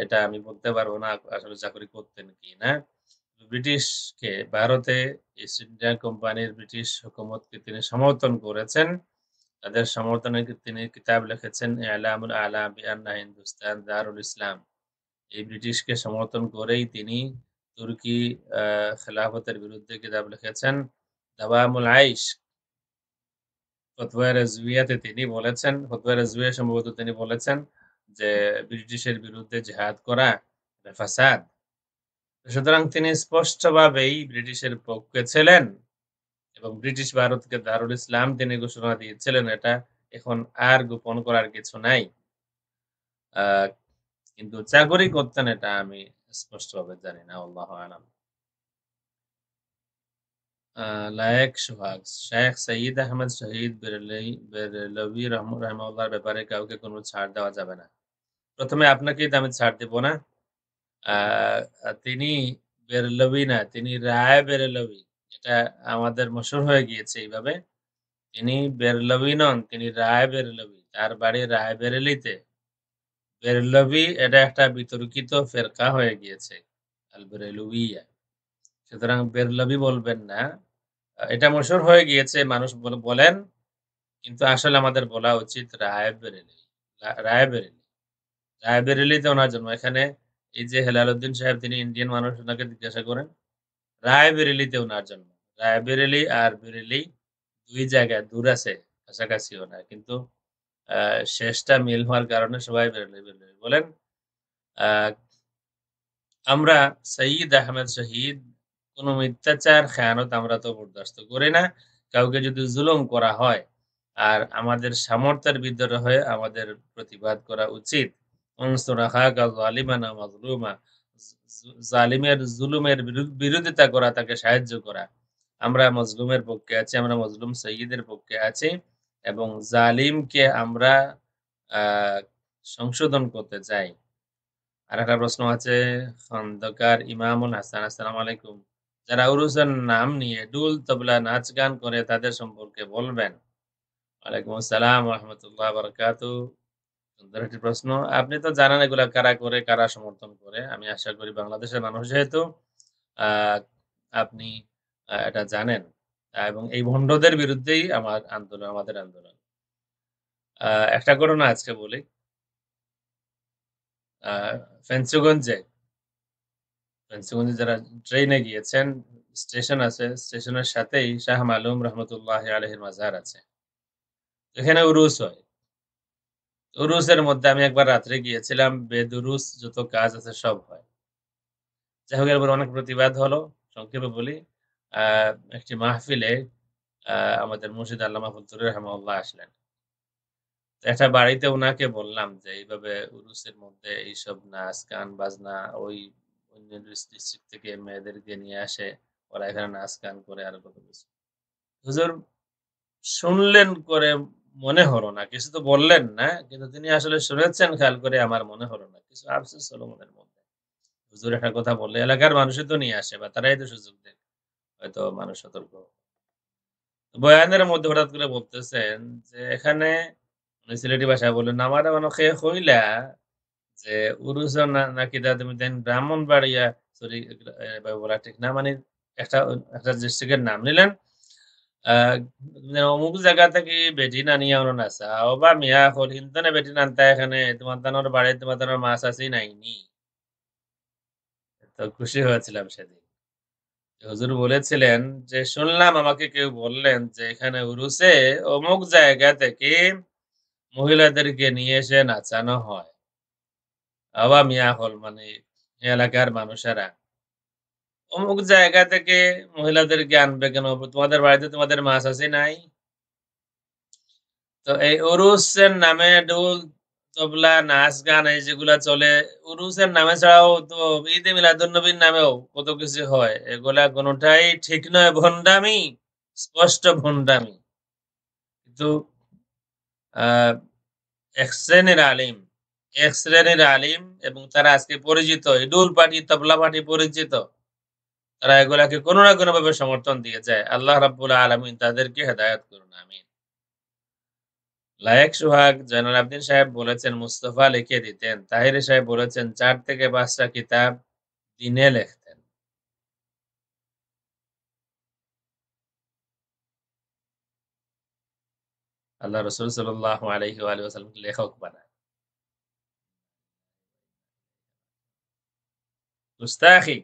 এটা আমি বলতে পারবো না আসলে চাকরি করতেন কি না ব্রিটিশকে ভারতে ইস্ট ইন্ডিয়া কোম্পানির ব্রিটিশ হুকুমতকে তিনি সমর্থন করেছেন তাদের সমর্থনে তিনি কিতাব লিখেছেন আলামুল আলাম বিআনা হিন্দুস্তান দারুল ইসলাম এই ব্রিটিশকে সমর্থন করেই তিনি তুর্কি খেলাফতের বিরুদ্ধে কিতাব লিখেছেন দাবামুল আইস ফতুয়া রাজবিয়াতে তিনি বলেছেন ফতুয়া রাজবিয়া সম্ভবত তিনি বলেছেন যে ব্রিটিশের বিরুদ্ধে জেহাদ করা ফাসাদ সুতরাং তিনি স্পষ্টভাবেই ব্রিটিশের পক্ষে ছিলেন এবং ব্রিটিশ ভারতকে দারুল ইসলাম তিনি ঘোষণা দিয়েছিলেন এটা এখন আর গোপন করার কিছু নাই কিন্তু চাকরি করতেন এটা আমি স্পষ্ট হবে জানি না আল্লাহ আলাম লায়েক সোহাগ শেখ সঈদ আহমদ শহীদ বেরলভি রহমার ব্যাপারে কাউকে কোনো ছাড় দেওয়া যাবে না প্রথমে আপনাকেই তো আমি ছাড় দেবো না তিনি বেরলবি না তিনি রায় বেরলবি এটা আমাদের মশুর হয়ে গিয়েছে এইভাবে তিনি বেরলবি নন তিনি রায় বেরলবি তার বাড়ি রায় বেরেলিতে বেরেলভি এটা একটা বিতর্কিত ফেরকা হয়ে গিয়েছে সুতরাং বেরলভি বলবেন না এটা মশুর হয়ে গিয়েছে মানুষ বলেন কিন্তু আসলে আমাদের বলা উচিত রায় বেরেলি রায় বেরেলি রায় ওনার জন্ম এখানে এই যে হেলালুদ্দিন সাহেব তিনি ইন্ডিয়ান মানুষ ওনাকে জিজ্ঞাসা করেন রায় বেরেলিতে ওনার জন্ম রায় বেরেলি আর বেরেলি দুই জায়গায় দূর আছে কাছাকাছি ওনার কিন্তু শেষটা মিল হওয়ার কারণে সবাই বেরোলে বেরোলে বলেন আমরা সঈদ আহমেদ শহীদ কোনো মিথ্যাচার খেয়ানত আমরা তো বরদাস্ত করি না কাউকে যদি জুলুম করা হয় আর আমাদের সামর্থ্যের বিদ্রোহ হয়ে আমাদের প্রতিবাদ করা উচিত জালিমের জুলুমের বিরোধিতা করা তাকে সাহায্য করা আমরা মজলুমের পক্ষে আছি আমরা মজলুম সঈদের পক্ষে আছি এবং জালিমকে আমরা সংশোধন করতে চাই আর একটা প্রশ্ন আছে খন্দকার ইমামুল হাসান আসসালাম আলাইকুম যারা উরুসের নাম নিয়ে ডুল তবলা নাচ গান করে তাদের সম্পর্কে বলবেন ওয়ালাইকুম আসসালাম রহমতুল্লাহ বরকাত সুন্দর একটি প্রশ্ন আপনি তো জানেন এগুলা কারা করে কারা সমর্থন করে আমি আশা করি বাংলাদেশের মানুষ যেহেতু আপনি এটা জানেন এবং এই ভণ্ডদের বিরুদ্ধেই আমার আন্দোলন আমাদের আন্দোলন একটা ঘটনা আজকে বলি ফেন্সুগঞ্জে ফেন্সুগঞ্জে যারা ট্রেনে গিয়েছেন স্টেশন আছে স্টেশনের সাথেই শাহ মালুম রহমতুল্লাহ আলহির মাজার আছে এখানে উরুস হয় উরুসের মধ্যে আমি একবার রাত্রে গিয়েছিলাম বেদুরুস যত কাজ আছে সব হয় যাই হোক এর অনেক প্রতিবাদ হলো সংক্ষেপে বলি একটি মাহফিলে আমাদের মুর্শিদ আল্লাহ ফজলুর আসলেন একটা বাড়িতে ওনাকে বললাম যে এইভাবে উরুসের মধ্যে এইসব নাচ গান বাজনা ওই অন্য ডিস্ট্রিক্ট থেকে মেয়েদেরকে নিয়ে আসে ওরা এখানে নাচ গান করে আর কত কিছু হুজুর শুনলেন করে মনে হলো না কিছু তো বললেন না কিন্তু তিনি আসলে শুনেছেন খেয়াল করে আমার মনে হলো না কিছু আফসোস হলো মনের মধ্যে হুজুর একটা কথা বললে এলাকার মানুষই তো নিয়ে আসে বা তারাই তো সুযোগ দেয় হয়তো মানুষ সতর্ক বয়ানের মধ্যে হঠাৎ করে বলতেছেন যে এখানে সিলেটি ভাষায় বলে আমার মানুষে হইলা যে উরুস নাকি দা তুমি দেন ব্রাহ্মণ বাড়িয়া সরি বলা ঠিক না মানে একটা একটা ডিস্ট্রিক্টের নাম নিলেন অমুক জায়গা থেকে বেটি না নিয়ে অন্য আসা ও বা মিয়া হল হিন্দনে বেটি নানতা এখানে তোমার দানোর বাড়ি তোমার দানোর মাছ আসি নাইনি তো খুশি হয়েছিলাম সেদিন হুজুর বলেছিলেন যে শুনলাম আমাকে কেউ বললেন যে এখানে উরুসে অমুক জায়গা থেকে মহিলাদেরকে নিয়ে এসে নাচানো হয় আবা মিয়া হল মানে এলাকার মানুষেরা অমুক জায়গা থেকে মহিলাদেরকে আনবে কেন তোমাদের বাড়িতে তোমাদের মাছ আছে নাই তো এই অরুসের নামে ডোল তবলা নাচ গান এই যেগুলা চলে উরুসের নামে ছাড়াও তো ঈদে মিলাদুন্নবীর নামেও কত কিছু হয় এগুলা কোনোটাই ঠিক নয় ভণ্ডামি স্পষ্ট ভণ্ডামি কিন্তু এক শ্রেণীর আলিম এক শ্রেণীর আলিম এবং তারা আজকে পরিচিত ইডুল পার্টি তবলা পার্টি পরিচিত তারা এগুলাকে কোনো না কোনোভাবে সমর্থন দিয়ে যায় আল্লাহ রাবুল আলমিন তাদেরকে হেদায়ত করুন আমিন লায়েক সোহাগ জয়নাল আবদিন সাহেব বলেছেন মুস্তফা লিখে দিতেন তাহির সাহেব বলেছেন চার থেকে পাঁচটা কিতাব দিনে লেখ আল্লাহ রসুল সাল্লাহ আলহি আলহামকে লেখক বানায় মুস্তাহিক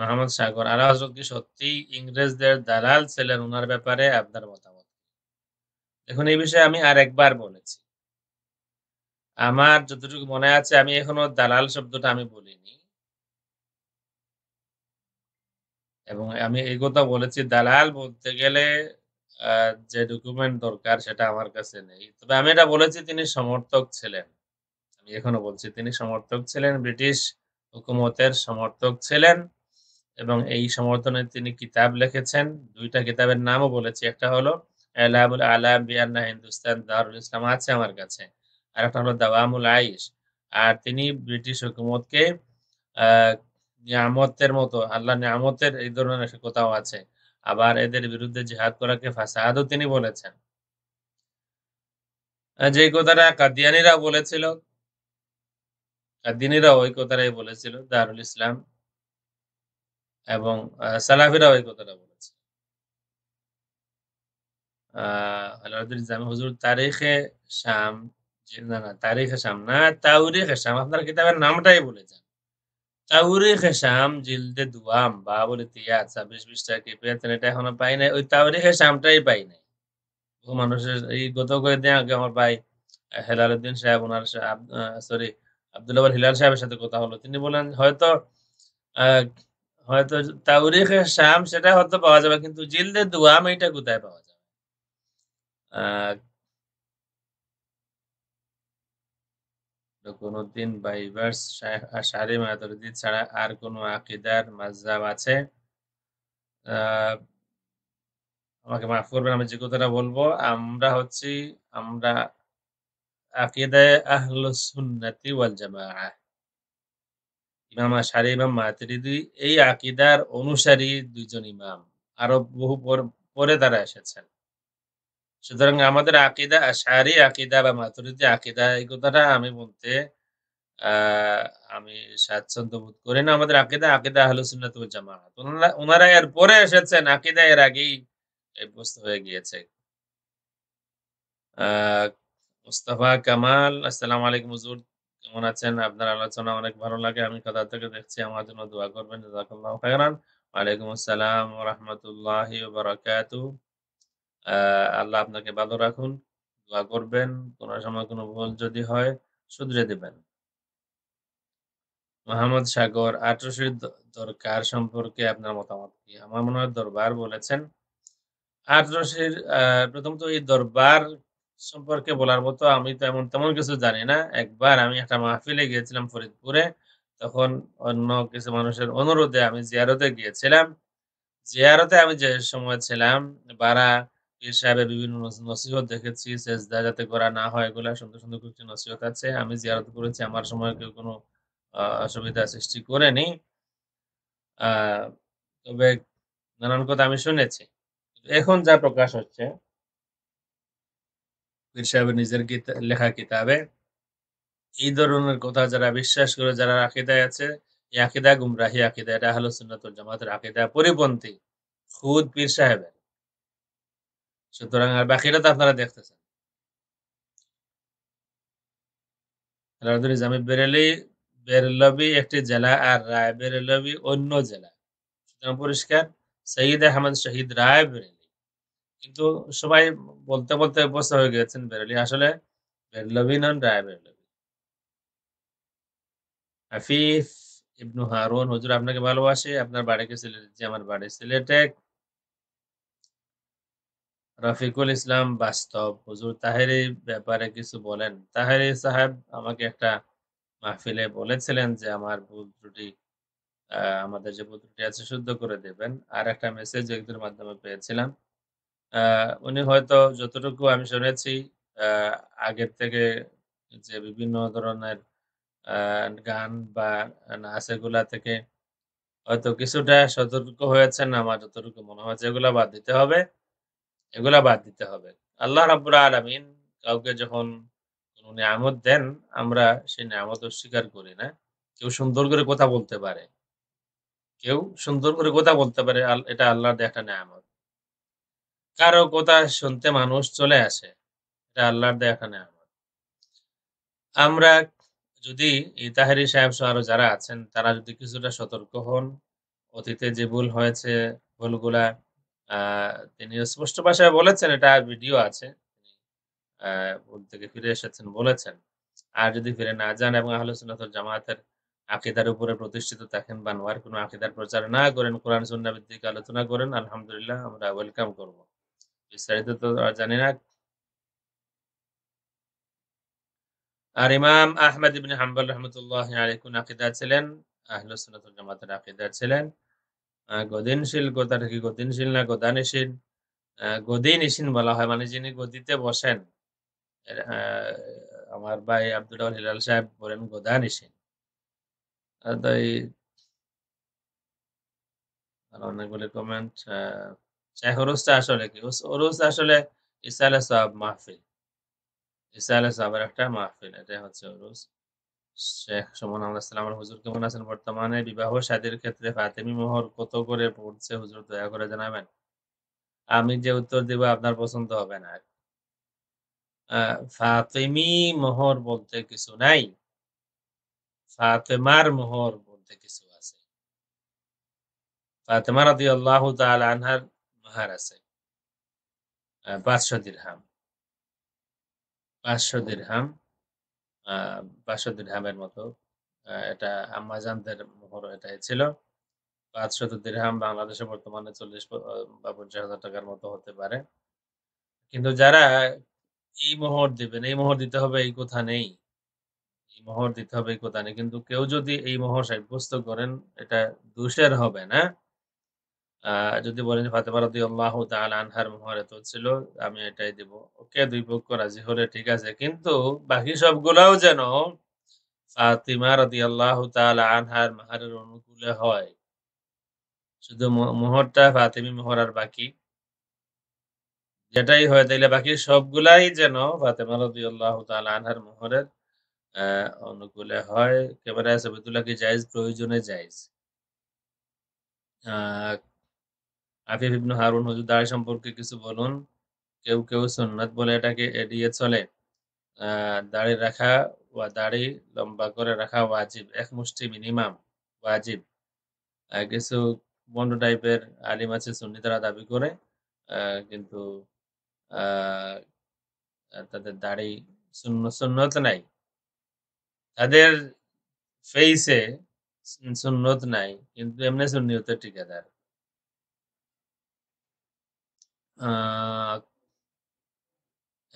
মোহাম্মদ সাগর আর হজরত কি ইংরেজদের দালাল ছিলেন ওনার ব্যাপারে আপনার মতামত এখন এই বিষয়ে আমি আর একবার বলেছি আমার যতটুকু মনে আছে আমি এখনো দালাল শব্দটা আমি বলিনি এবং আমি এই কথা বলেছি দালাল বলতে গেলে যে ডকুমেন্ট দরকার সেটা আমার কাছে নেই তবে আমি এটা বলেছি তিনি সমর্থক ছিলেন আমি এখনো বলছি তিনি সমর্থক ছিলেন ব্রিটিশ হুকুমতের সমর্থক ছিলেন এবং এই সমর্থনে তিনি কিতাব লিখেছেন দুইটা কিতাবের নামও বলেছি একটা হলো এলাবুল আলাম বিয়ান্না হিন্দুস্তান দারুল ইসলাম আছে আমার কাছে আর একটা হলো দাওয়ামুল আইস আর তিনি ব্রিটিশ হুকুমতকে নিয়ামতের মতো আল্লাহ নিয়ামতের এই ধরনের কোথাও আছে আবার এদের বিরুদ্ধে জিহাদ করাকে ফাসাহাদও তিনি বলেছেন যে কথাটা কাদিয়ানিরা বলেছিল কাদিনীরা ওই কথাটাই বলেছিল দারুল ইসলাম এবং সালাফিরাও এই কথাটা বলেছে আল্লাহ হুজুর তারিখে শাম না না তারিখে শাম না তাউরিখে শাম আপনার কিতাবের নামটাই বলে যান তাউরিখে শাম জিলদে দুয়াম বা বলে তিয়া ছাব্বিশ বিশটা এটা এখনো পাই নাই ওই তাউরিখে শামটাই পাই নাই বহু মানুষের এই গত করে আগে আমার ভাই হেলাল উদ্দিন সাহেব ওনার সরি আবদুল্লাহ হিলাল সাহেবের সাথে কথা হলো তিনি বলেন হয়তো আহ হয়তো তাউরিখে শাম সেটা হয়তো পাওয়া যাবে কিন্তু জিলদে দুয়াম এটা কোথায় পাওয়া যাবে কোনদিন বাইভার্স সারি মাতুরিদি ছাড়া আর কোনো আকিদার মাজহাব আছে আমাকে মাফ করবেন আমি যে কথাটা বলবো আমরা হচ্ছি আমরা আকিদায় আহলুস সুন্নতি ওয়াল জামাআহ ইমাম আশারি ইমাম মাতরিদি এই আকিদার অনুসারী দুইজন ইমাম আরো বহু পরে তারা এসেছেন সুতরাং আমাদের আকিদা আশারি আকিদা বা মাতুরিদি আকিদা এই কথাটা আমি বলতে আমি স্বাচ্ছন্দ্য বোধ করি না আমাদের আকিদা আকিদা আহলে জামা জামাত ওনারা এর পরে এসেছেন আকিদা এর আগেই অভ্যস্ত হয়ে গিয়েছে মুস্তফা কামাল আসসালাম আলাইকুম হুজুর কেমন আছেন আপনার আলোচনা অনেক ভালো লাগে আমি কাতার থেকে দেখছি আমার জন্য দোয়া করবেন জাজাকাল্লাহ খায়রান ওয়ালাইকুম আসসালাম রহমতুল্লাহি বারাকাতু আল্লাহ আপনাকে ভালো রাখুন দোয়া করবেন কোনো সময় কোনো ভুল যদি হয় শুধরে দিবেন মোহাম্মদ সাগর আঠারোশোর দরকার সম্পর্কে আপনার মতামত কি আমার মনে হয় দরবার বলেছেন আঠারোশোর প্রথমত এই দরবার সম্পর্কে বলার মতো আমি তো এমন তেমন কিছু জানি না একবার আমি একটা মাহফিলে গিয়েছিলাম ফরিদপুরে তখন অন্য কিছু মানুষের অনুরোধে আমি জিয়ারতে গিয়েছিলাম জিয়ারতে আমি যে সময় ছিলাম বারা সাহেবের বিভিন্ন নসিহত দেখেছি সেজদা যাতে করা না হয় এগুলা সুন্দর সুন্দর কিছু নসিহত আছে আমি জিয়ারত করেছি আমার সময় কেউ কোনো অসুবিধা সৃষ্টি করেনি তবে নানান কথা আমি শুনেছি এখন যা প্রকাশ হচ্ছে পীর সাহেবের নিজের লেখা কিতাবে এই ধরনের কথা যারা বিশ্বাস করে যারা আকিদায় আছে এই আকিদা গুমরাহি আকিদা এটা হলো সুন্নাতুল জামাতের আকিদা পরিপন্থী খুদ পীর সাহেবের সুতরাং আর বাকিরা তো আপনারা দেখতেছেন রাজধানী জামে বেরেলি বেরলবি একটি জেলা আর রায় বেরলবি অন্য জেলা পরিষ্কার সঈদ আহমদ শহীদ রায় বেরেলি কিন্তু সবাই বলতে বলতে অভ্যস্ত হয়ে গেছেন বেরলি আসলে বেরলভি নন রায় বেরলভি ইবনু হারুন হুজুর আপনাকে ভালোবাসে আপনার বাড়িকে সিলেট যে আমার বাড়ি সিলেটে রফিকুল ইসলাম বাস্তব হুজুর তাহেরি ব্যাপারে কিছু বলেন তাহেরি সাহেব আমাকে একটা মাহফিলে বলেছিলেন যে আমার ভুল ত্রুটি আমাদের যে ভুল ত্রুটি আছে শুদ্ধ করে দেবেন আর একটা মেসেজ একদের মাধ্যমে পেয়েছিলাম উনি হয়তো যতটুকু আমি শুনেছি আগের থেকে যে বিভিন্ন ধরনের গান বা নাচ এগুলা থেকে হয়তো কিছুটা সতর্ক হয়েছেন আমার যতটুকু মনে হয়েছে এগুলা বাদ দিতে হবে এগুলা বাদ দিতে হবে আল্লাহ রাবুর আলমিন কাউকে যখন উনি আমদ দেন আমরা সেই নামত অস্বীকার করি না কেউ সুন্দর করে কথা বলতে পারে কেউ সুন্দর করে কথা বলতে পারে এটা আল্লাহর দেখা নিয়ামত কারো কথা শুনতে মানুষ চলে আসে এটা আল্লাহর দেখা নেয়ামত আমরা যদি এই তাহেরি সাহেব সহ আরো যারা আছেন তারা যদি কিছুটা সতর্ক হন অতীতে যে ভুল হয়েছে ভুলগুলা তিনি স্পষ্ট ভাষায় বলেছেন এটা ভিডিও আছে ভুল থেকে ফিরে এসেছেন বলেছেন আর যদি ফিরে না যান এবং আহলোচনাথ জামাতের আকিদার উপরে প্রতিষ্ঠিত থাকেন বা নোয়ার কোনো আকিদার প্রচার না করেন কোরআন সুন্না আলোচনা করেন আলহামদুলিল্লাহ আমরা ওয়েলকাম করবো বিস্তারিত তো আর জানি না আর ইমাম আহমদ ইবিন হাম্বাল রহমতুল্লাহ আলী আকিদা ছিলেন আহল সুনাতুল জামাতের আকিদা ছিলেন গদিনশীল গোদার কি গদিনশীল না গোদানিশীল গদিনিশীন বলা হয় মানে যিনি গদিতে বসেন আমার ভাই আব্দুল হিলাল সাহেব বলেন গোদানিশীন অনেকগুলি কমেন্ট আহ হরুসটা আসলে কি আসলে আলাহ সাহাব মাহফিল আলাহ সাহাবের একটা মাহফিল হচ্ছে শেখ সুমন আল্লাহ হুজুর কেমন আছেন বর্তমানে বিবাহ সাদীর ক্ষেত্রে ফাতেমি মোহর কত করে পড়ছে হুজুর দয়া করে জানাবেন আমি যে উত্তর দেব আপনার পছন্দ হবে না ফাতেমি মোহর বলতে কিছু নাই ফাতেমার মোহর বলতে কিছু আছে ফাতেমা রাদি আল্লাহ আনহার ভার আছে পাঁচশো দিরহাম পাঁচশো দিরহাম পাঁচশো দিরহামের মতো এটা আম্মাজানদের মোহর এটাই ছিল পাঁচশত দিরহাম বাংলাদেশে বর্তমানে চল্লিশ বা পঞ্চাশ হাজার টাকার মতো হতে পারে কিন্তু যারা এই মোহর দিবেন এই মোহর দিতে হবে এই কথা নেই এই মোহর দিতে হবে এই কথা নেই কিন্তু কেউ যদি এই মোহর সাব্যস্ত করেন এটা দোষের হবে না যদি বলেন ফাতেমা রাদি আল্লাহ তাহলে আনহার তো ছিল আমি এটাই দিব ওকে দুই পক্ষ রাজি হলে ঠিক আছে কিন্তু বাকি সবগুলাও যেন ফাতিমা রাদি আল্লাহ তাহলে আনহার মহারের অনুকূলে হয় শুধু মোহরটা ফাতিমি মোহর আর বাকি যেটাই হয় তাইলে বাকি সবগুলাই যেন ফাতেমা রাদি আল্লাহ তাহলে আনহার মোহরের অনুকূলে হয় কেবারে কি জায়েজ প্রয়োজনে আহ আফিফ ইবনু হারুন হুজুদার সম্পর্কে কিছু বলুন কেউ কেউ সুন্নাত বলে এটাকে এড়িয়ে চলে দাড়ি রাখা বা দাড়ি লম্বা করে রাখা ওয়াজিব এক মুষ্টি মিনিমাম ওয়াজিব কিছু বন্ড টাইপের আলিম আছে সুন্নি তারা দাবি করে কিন্তু তাদের দাড়ি শূন্য সুন্নত নাই তাদের ফেইসে সুন্নত নাই কিন্তু এমনি সুন্নিয়তের ঠিকাদার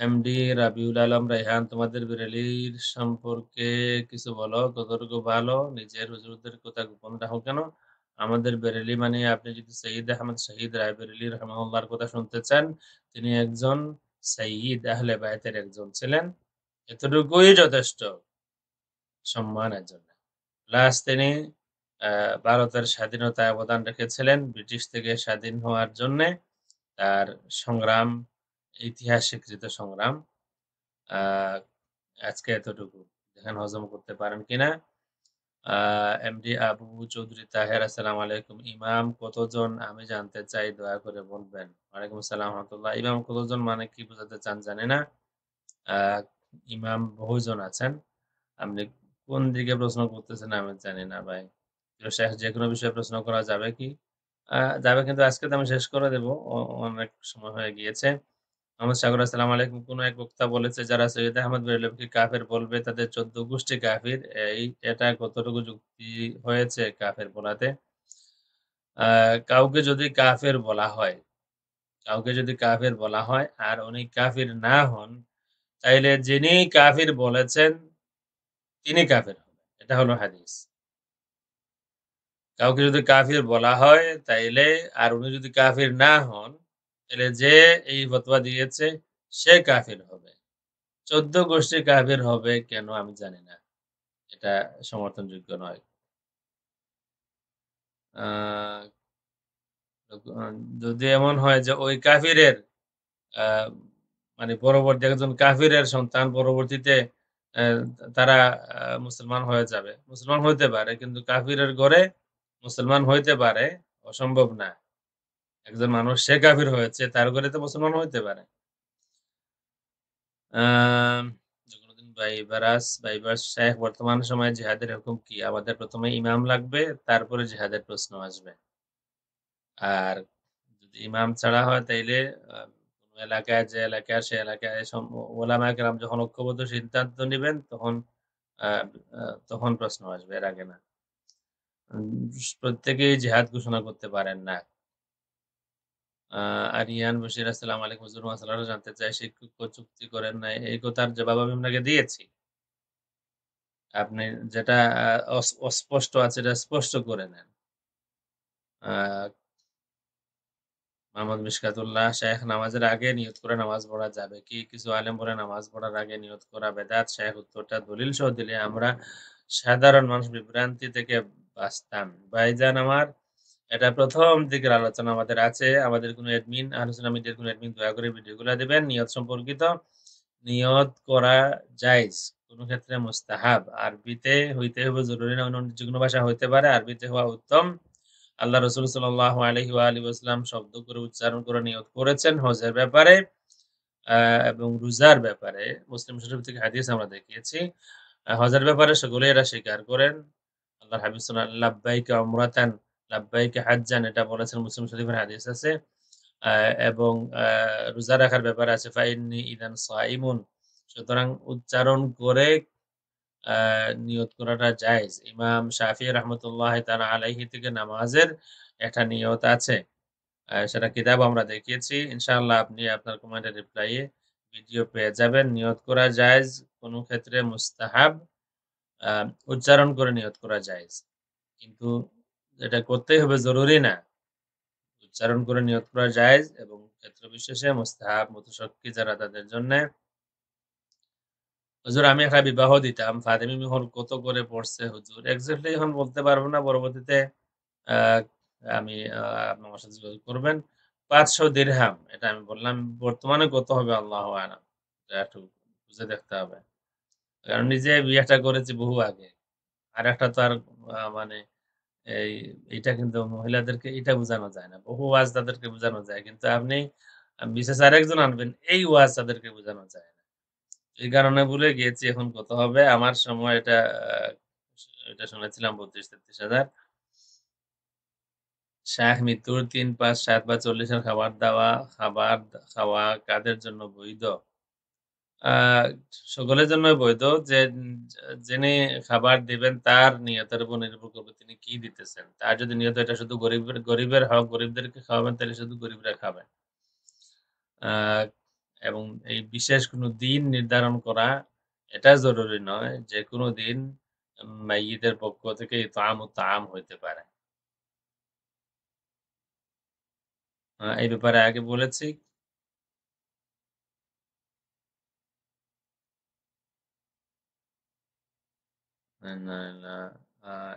এমডি রাবিউল আলম রেহান তোমাদের বিড়ালির সম্পর্কে কিছু বলো কতটুকু ভালো নিজের হুজুরদের কথা গোপন রাখো কেন আমাদের বেরেলি মানে আপনি যদি সঈদ আহমদ শহীদ রায় বেরেলি রহমার কথা শুনতে চান তিনি একজন সঈদ আহলে বায়তের একজন ছিলেন এতটুকুই যথেষ্ট সম্মানের জন্য লাস্ট তিনি ভারতের স্বাধীনতায় অবদান রেখেছিলেন ব্রিটিশ থেকে স্বাধীন হওয়ার জন্যে তার সংগ্রাম ইতিহাস স্বীকৃত সংগ্রাম আজকে এতটুকু দেখেন হজম করতে পারেন কিনা এমডি আবু চৌধুরী তাহের আসসালাম আলাইকুম ইমাম কতজন আমি জানতে চাই দয়া করে বলবেন ওয়ালাইকুম আসসালাম রহমতুল্লাহ ইমাম কতজন মানে কি বোঝাতে চান জানি না ইমাম বহুজন আছেন আপনি কোন দিকে প্রশ্ন করতেছেন আমি জানি না ভাই শেখ যে কোনো বিষয়ে প্রশ্ন করা যাবে কি যাবে কিন্তু আজকে তো আমি শেষ করে দেব অনেক সময় হয়ে গিয়েছে মোহাম্মদ সাগর আসসালাম আলাইকুম কোন এক বক্তা বলেছে যারা সৈয়দ আহমদ বেরলভকে কাফের বলবে তাদের চোদ্দ গোষ্ঠী কাফির এই এটা কতটুকু যুক্তি হয়েছে কাফের বলাতে কাউকে যদি কাফের বলা হয় কাউকে যদি কাফের বলা হয় আর উনি কাফির না হন তাইলে যিনি কাফির বলেছেন তিনি কাফের হবেন এটা হলো হাদিস কাউকে যদি কাফির বলা হয় তাইলে আর উনি যদি কাফির না হন তাহলে যে এই ফতোয়া দিয়েছে সে কাফির হবে চোদ্দ গোষ্ঠী কাফির হবে কেন আমি জানি না এটা সমর্থনযোগ্য নয় যদি এমন হয় যে ওই কাফিরের মানে পরবর্তী একজন কাফিরের সন্তান পরবর্তীতে তারা মুসলমান হয়ে যাবে মুসলমান হতে পারে কিন্তু কাফিরের ঘরে মুসলমান হইতে পারে অসম্ভব না একজন মানুষ সে কাফির হয়েছে তার করে তো মুসলমান হইতে পারে শেখ বর্তমান সময়ে হুকুম কি আমাদের প্রথমে ইমাম লাগবে তারপরে জেহাদের প্রশ্ন আসবে আর যদি ইমাম ছাড়া হয় তাইলে এলাকায় যে এলাকায় সে এলাকায় ওলামা কেরাম যখন ঐক্যবদ্ধ সিদ্ধান্ত নেবেন তখন তখন প্রশ্ন আসবে এর আগে না প্রত্যেকে জেহাদ ঘোষণা করতে পারেন না আর ইয়ান বসির আসসালাম আলিক হুজুর মাসালারও জানতে চাই সে চুক্তি করেন না এই কথার জবাব আমি আপনাকে দিয়েছি আপনি যেটা অস্পষ্ট আছে এটা স্পষ্ট করে নেন মোহাম্মদ মিশকাতুল্লাহ শেখ নামাজের আগে নিয়ত করে নামাজ পড়া যাবে কি কিছু আলেম বলে নামাজ পড়ার আগে নিয়ত করা বেদাত শেখ উত্তরটা দলিল সহ দিলে আমরা সাধারণ মানুষ বিভ্রান্তি থেকে আসতাম ভাইজান আমার এটা প্রথম দিকের আলোচনা আমাদের আছে আমাদের কোনো অ্যাডমিন আলোচনা মিডিয়ার কোনো অ্যাডমিন দয়া করে ভিডিওগুলো দেবেন নিয়ত সম্পর্কিত নিয়ত করা জায়েজ কোন ক্ষেত্রে মুস্তাহাব আরবিতে হইতে হবে জরুরি না অন্য যে কোনো ভাষা হইতে পারে আরবিতে হওয়া উত্তম আল্লাহ রসুল সাল আলহি আলী আসলাম শব্দ করে উচ্চারণ করে নিয়ত করেছেন হজের ব্যাপারে এবং রোজার ব্যাপারে মুসলিম শরীফ থেকে হাদিস আমরা দেখিয়েছি হজের ব্যাপারে সকলেই এরা স্বীকার করেন আল্লাহর হাবিব সাল্লাল্লাহু অমরাতান লাভবাইকে হাজান এটা বলেছেন মুসলিম শরীফের হাদিস আছে এবং রোজা রাখার ব্যাপার আছে ফাইনি ইদান সাইমুন সুতরাং উচ্চারণ করে নিয়ত করাটা জায়জ ইমাম শাফি রহমতুল্লাহ তারা আলাইহি থেকে নামাজের একটা নিয়ত আছে সেটা কিতাব আমরা দেখিয়েছি ইনশাআল্লাহ আপনি আপনার কমেন্টের রিপ্লাইয়ে ভিডিও পেয়ে যাবেন নিয়ত করা জায়জ কোনো ক্ষেত্রে মুস্তাহাব উচ্চারণ করে নিয়ত করা যায় কিন্তু এটা করতেই হবে জরুরি না উচ্চারণ করে নিয়ত করা যায় এবং ক্ষেত্র বিশেষে মোস্তাহাব মুতশক্কি যারা তাদের জন্য হুজুর আমি একটা বিবাহ দিতাম ফাতেমি মিহর কত করে পড়ছে হুজুর এক্স্যাক্টলি এখন বলতে পারবো না পরবর্তীতে আমি আপনার সাথে যোগাযোগ করবেন পাঁচশো দিরহাম এটা আমি বললাম বর্তমানে কত হবে আল্লাহ আনাম একটু বুঝে দেখতে হবে কারণ নিজে বিয়েটা করেছি বহু আগে আর একটা তো আর মানে এই এটা কিন্তু মহিলাদেরকে এটা বোঝানো যায় না বহু ওয়াজ তাদেরকে বোঝানো যায় কিন্তু আপনি বিশেষ আরেকজন আনবেন এই ওয়াজ তাদেরকে বোঝানো যায় না এই কারণে ভুলে গিয়েছি এখন কত হবে আমার সময় এটা এটা শুনেছিলাম বত্রিশ তেত্রিশ হাজার শাহ মৃত্যুর তিন পাঁচ সাত বা চল্লিশের খাবার দাওয়া খাবার খাওয়া কাদের জন্য বৈধ সকলের জন্য বৈধ যে যিনি খাবার দিবেন তার নিয়তের উপর নির্ভর করবে তিনি কি দিতেছেন তার যদি নিয়ত এটা শুধু গরিবের গরিবের হক গরিবদেরকে খাওয়াবেন তাহলে শুধু গরিবরা খাবেন এবং এই বিশেষ কোনো দিন নির্ধারণ করা এটা জরুরি নয় যে কোনো দিন মাইয়েদের পক্ষ থেকে তাম ও তাম হইতে পারে এই ব্যাপারে আগে বলেছি Uh, uh,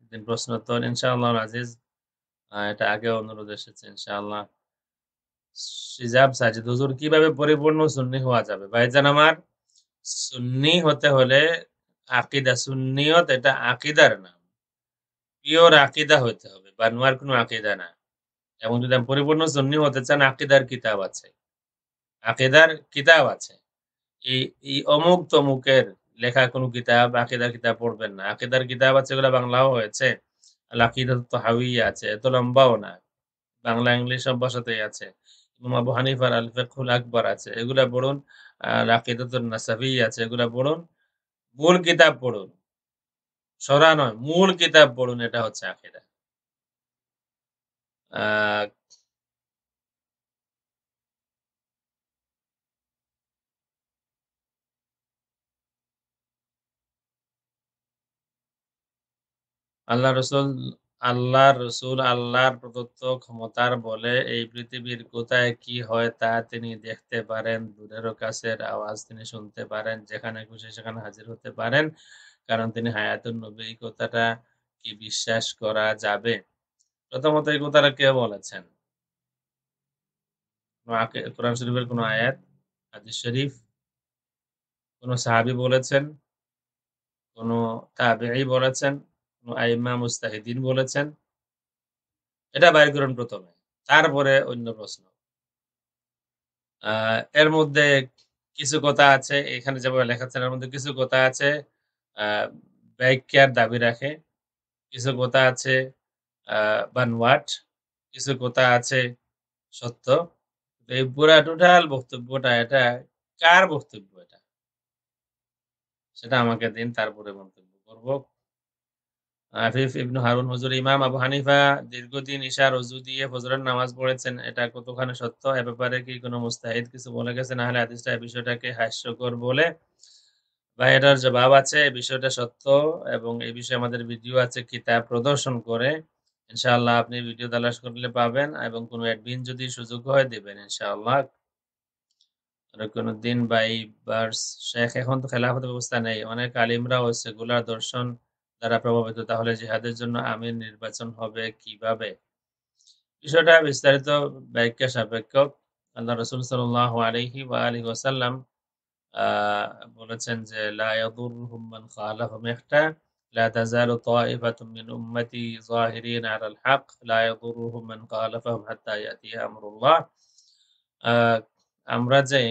একদিন প্রশ্নোত্তর ইনশাআল্লাহ আজিজ এটা আগে অনুরোধ এসেছে ইনশাআল্লাহ সিজাব সাজিদ হুজুর কিভাবে পরিপূর্ণ সুন্নি হওয়া যাবে আমার সুন্নি হতে হলে আকিদা সুন্নিয়ত এটা আকিদার নাম পিওর আকিদা হতে হবে বানোয়ার কোনো আকিদা না এবং যদি আমি পরিপূর্ণ সুন্নি হতে চান আকিদার কিতাব আছে আকিদার কিতাব আছে এই অমুক তমুকের লেখা কোনো কিতাব আকিদার কিতাব পড়বেন না আকিদার কিতাব আছে এগুলো বাংলাও হয়েছে আকিদা তো হাউই আছে এত লম্বাও না বাংলা ইংলিশ সব ভাষাতেই আছে ইমাম হানিফার আল ফেকুল আকবর আছে এগুলা পড়ুন আকিদাতুল নাসাফি আছে এগুলা পড়ুন মূল কিতাব পড়ুন সরা নয় মূল কিতাব পড়ুন এটা হচ্ছে আকিদা আল্লাহ রসুল আল্লাহ রসুল আল্লাহর প্রদত্ত ক্ষমতার বলে এই পৃথিবীর কোথায় কি হয় তা তিনি দেখতে পারেন দূরেরও কাছের আওয়াজ তিনি শুনতে পারেন যেখানে খুশি সেখানে হাজির হতে পারেন কারণ তিনি হায়াতুল নবী কথাটা কি বিশ্বাস করা যাবে প্রথমত এই কথাটা কে বলেছেন কোরআন শরীফের কোন আয়াত হাদিস শরীফ কোন সাহাবি বলেছেন কোন তাবেই বলেছেন আইমা মুস্তাহিদিন বলেছেন এটা বাইর করেন প্রথমে তারপরে অন্য প্রশ্ন এর মধ্যে কিছু কথা আছে এখানে যেভাবে লেখাচ্ছেন এর মধ্যে কিছু কথা আছে ব্যাখ্যার দাবি রাখে কিছু কথা আছে বানওয়াট কিছু কথা আছে সত্য এই পুরা টোটাল বক্তব্যটা এটা কার বক্তব্য এটা সেটা আমাকে দিন তারপরে মন্তব্য করবো আফিফ ইবনু হারুন হজুর ইমাম আবু হানিফা দীর্ঘদিন ঈশার রজু দিয়ে ফজরের নামাজ পড়েছেন এটা কতখানি সত্য এ ব্যাপারে কি কোনো মুস্তাহিদ কিছু বলে গেছে না হলে এই বিষয়টাকে হাস্যকর বলে বা এটার জবাব আছে এই বিষয়টা সত্য এবং এই বিষয়ে আমাদের ভিডিও আছে কিতাব প্রদর্শন করে ইনশাআল্লাহ আপনি ভিডিও তালাশ করলে পাবেন এবং কোনো অ্যাডমিন যদি সুযোগ হয় দেবেন ইনশাআল্লাহ রকুনুদ্দিন বাই বার্স শেখ এখন তো খেলাফত ব্যবস্থা নেই অনেক আলিমরাও সেগুলার দর্শন দ্বারা প্রভাবিত তাহলে জিহাদের জন্য আমির নির্বাচন হবে কিভাবে বিষয়টা বিস্তারিত ব্যাখ্যা সাপেক্ষ আল্লাহ রসুল সাল্লাহ আলহি বা আলী ওসাল্লাম বলেছেন যে লাহুমান খালাহম একটা لا تزال طائفة من أمتي ظاهرين على الحق لا يضرهم من خالفهم حتى يأتي أمر আমরা যে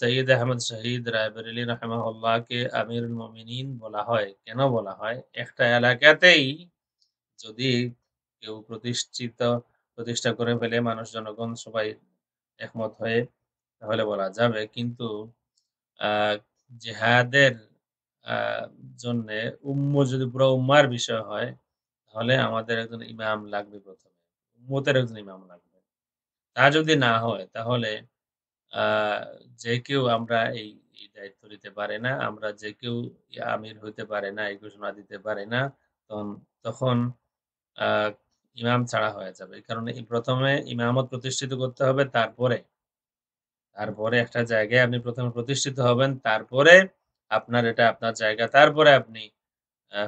সৈয়দ আহমদ শহীদ রায়বরেলি রহমাউল্লাহকে আমির মমিনিন বলা হয় কেন বলা হয় একটা এলাকাতেই যদি কেউ প্রতিষ্ঠিত প্রতিষ্ঠা করে ফেলে মানুষ জনগণ সবাই একমত হয়ে তাহলে বলা যাবে কিন্তু জেহাদের জন্যে উম্ম যদি পুরো উম্মার বিষয় হয় তাহলে আমাদের একজন ইমাম লাগবে প্রথমে উম্মতের একজন ইমাম লাগবে তা যদি না হয় তাহলে যে কেউ আমরা এই দায়িত্ব নিতে পারে না আমরা যে কেউ আমির হইতে পারে না এই ঘোষণা দিতে পারে না তখন তখন ইমাম ছাড়া হয়ে যাবে এই কারণে প্রথমে ইমামত প্রতিষ্ঠিত করতে হবে তারপরে তারপরে একটা জায়গায় আপনি প্রথমে প্রতিষ্ঠিত হবেন তারপরে আপনার এটা আপনার জায়গা তারপরে আপনি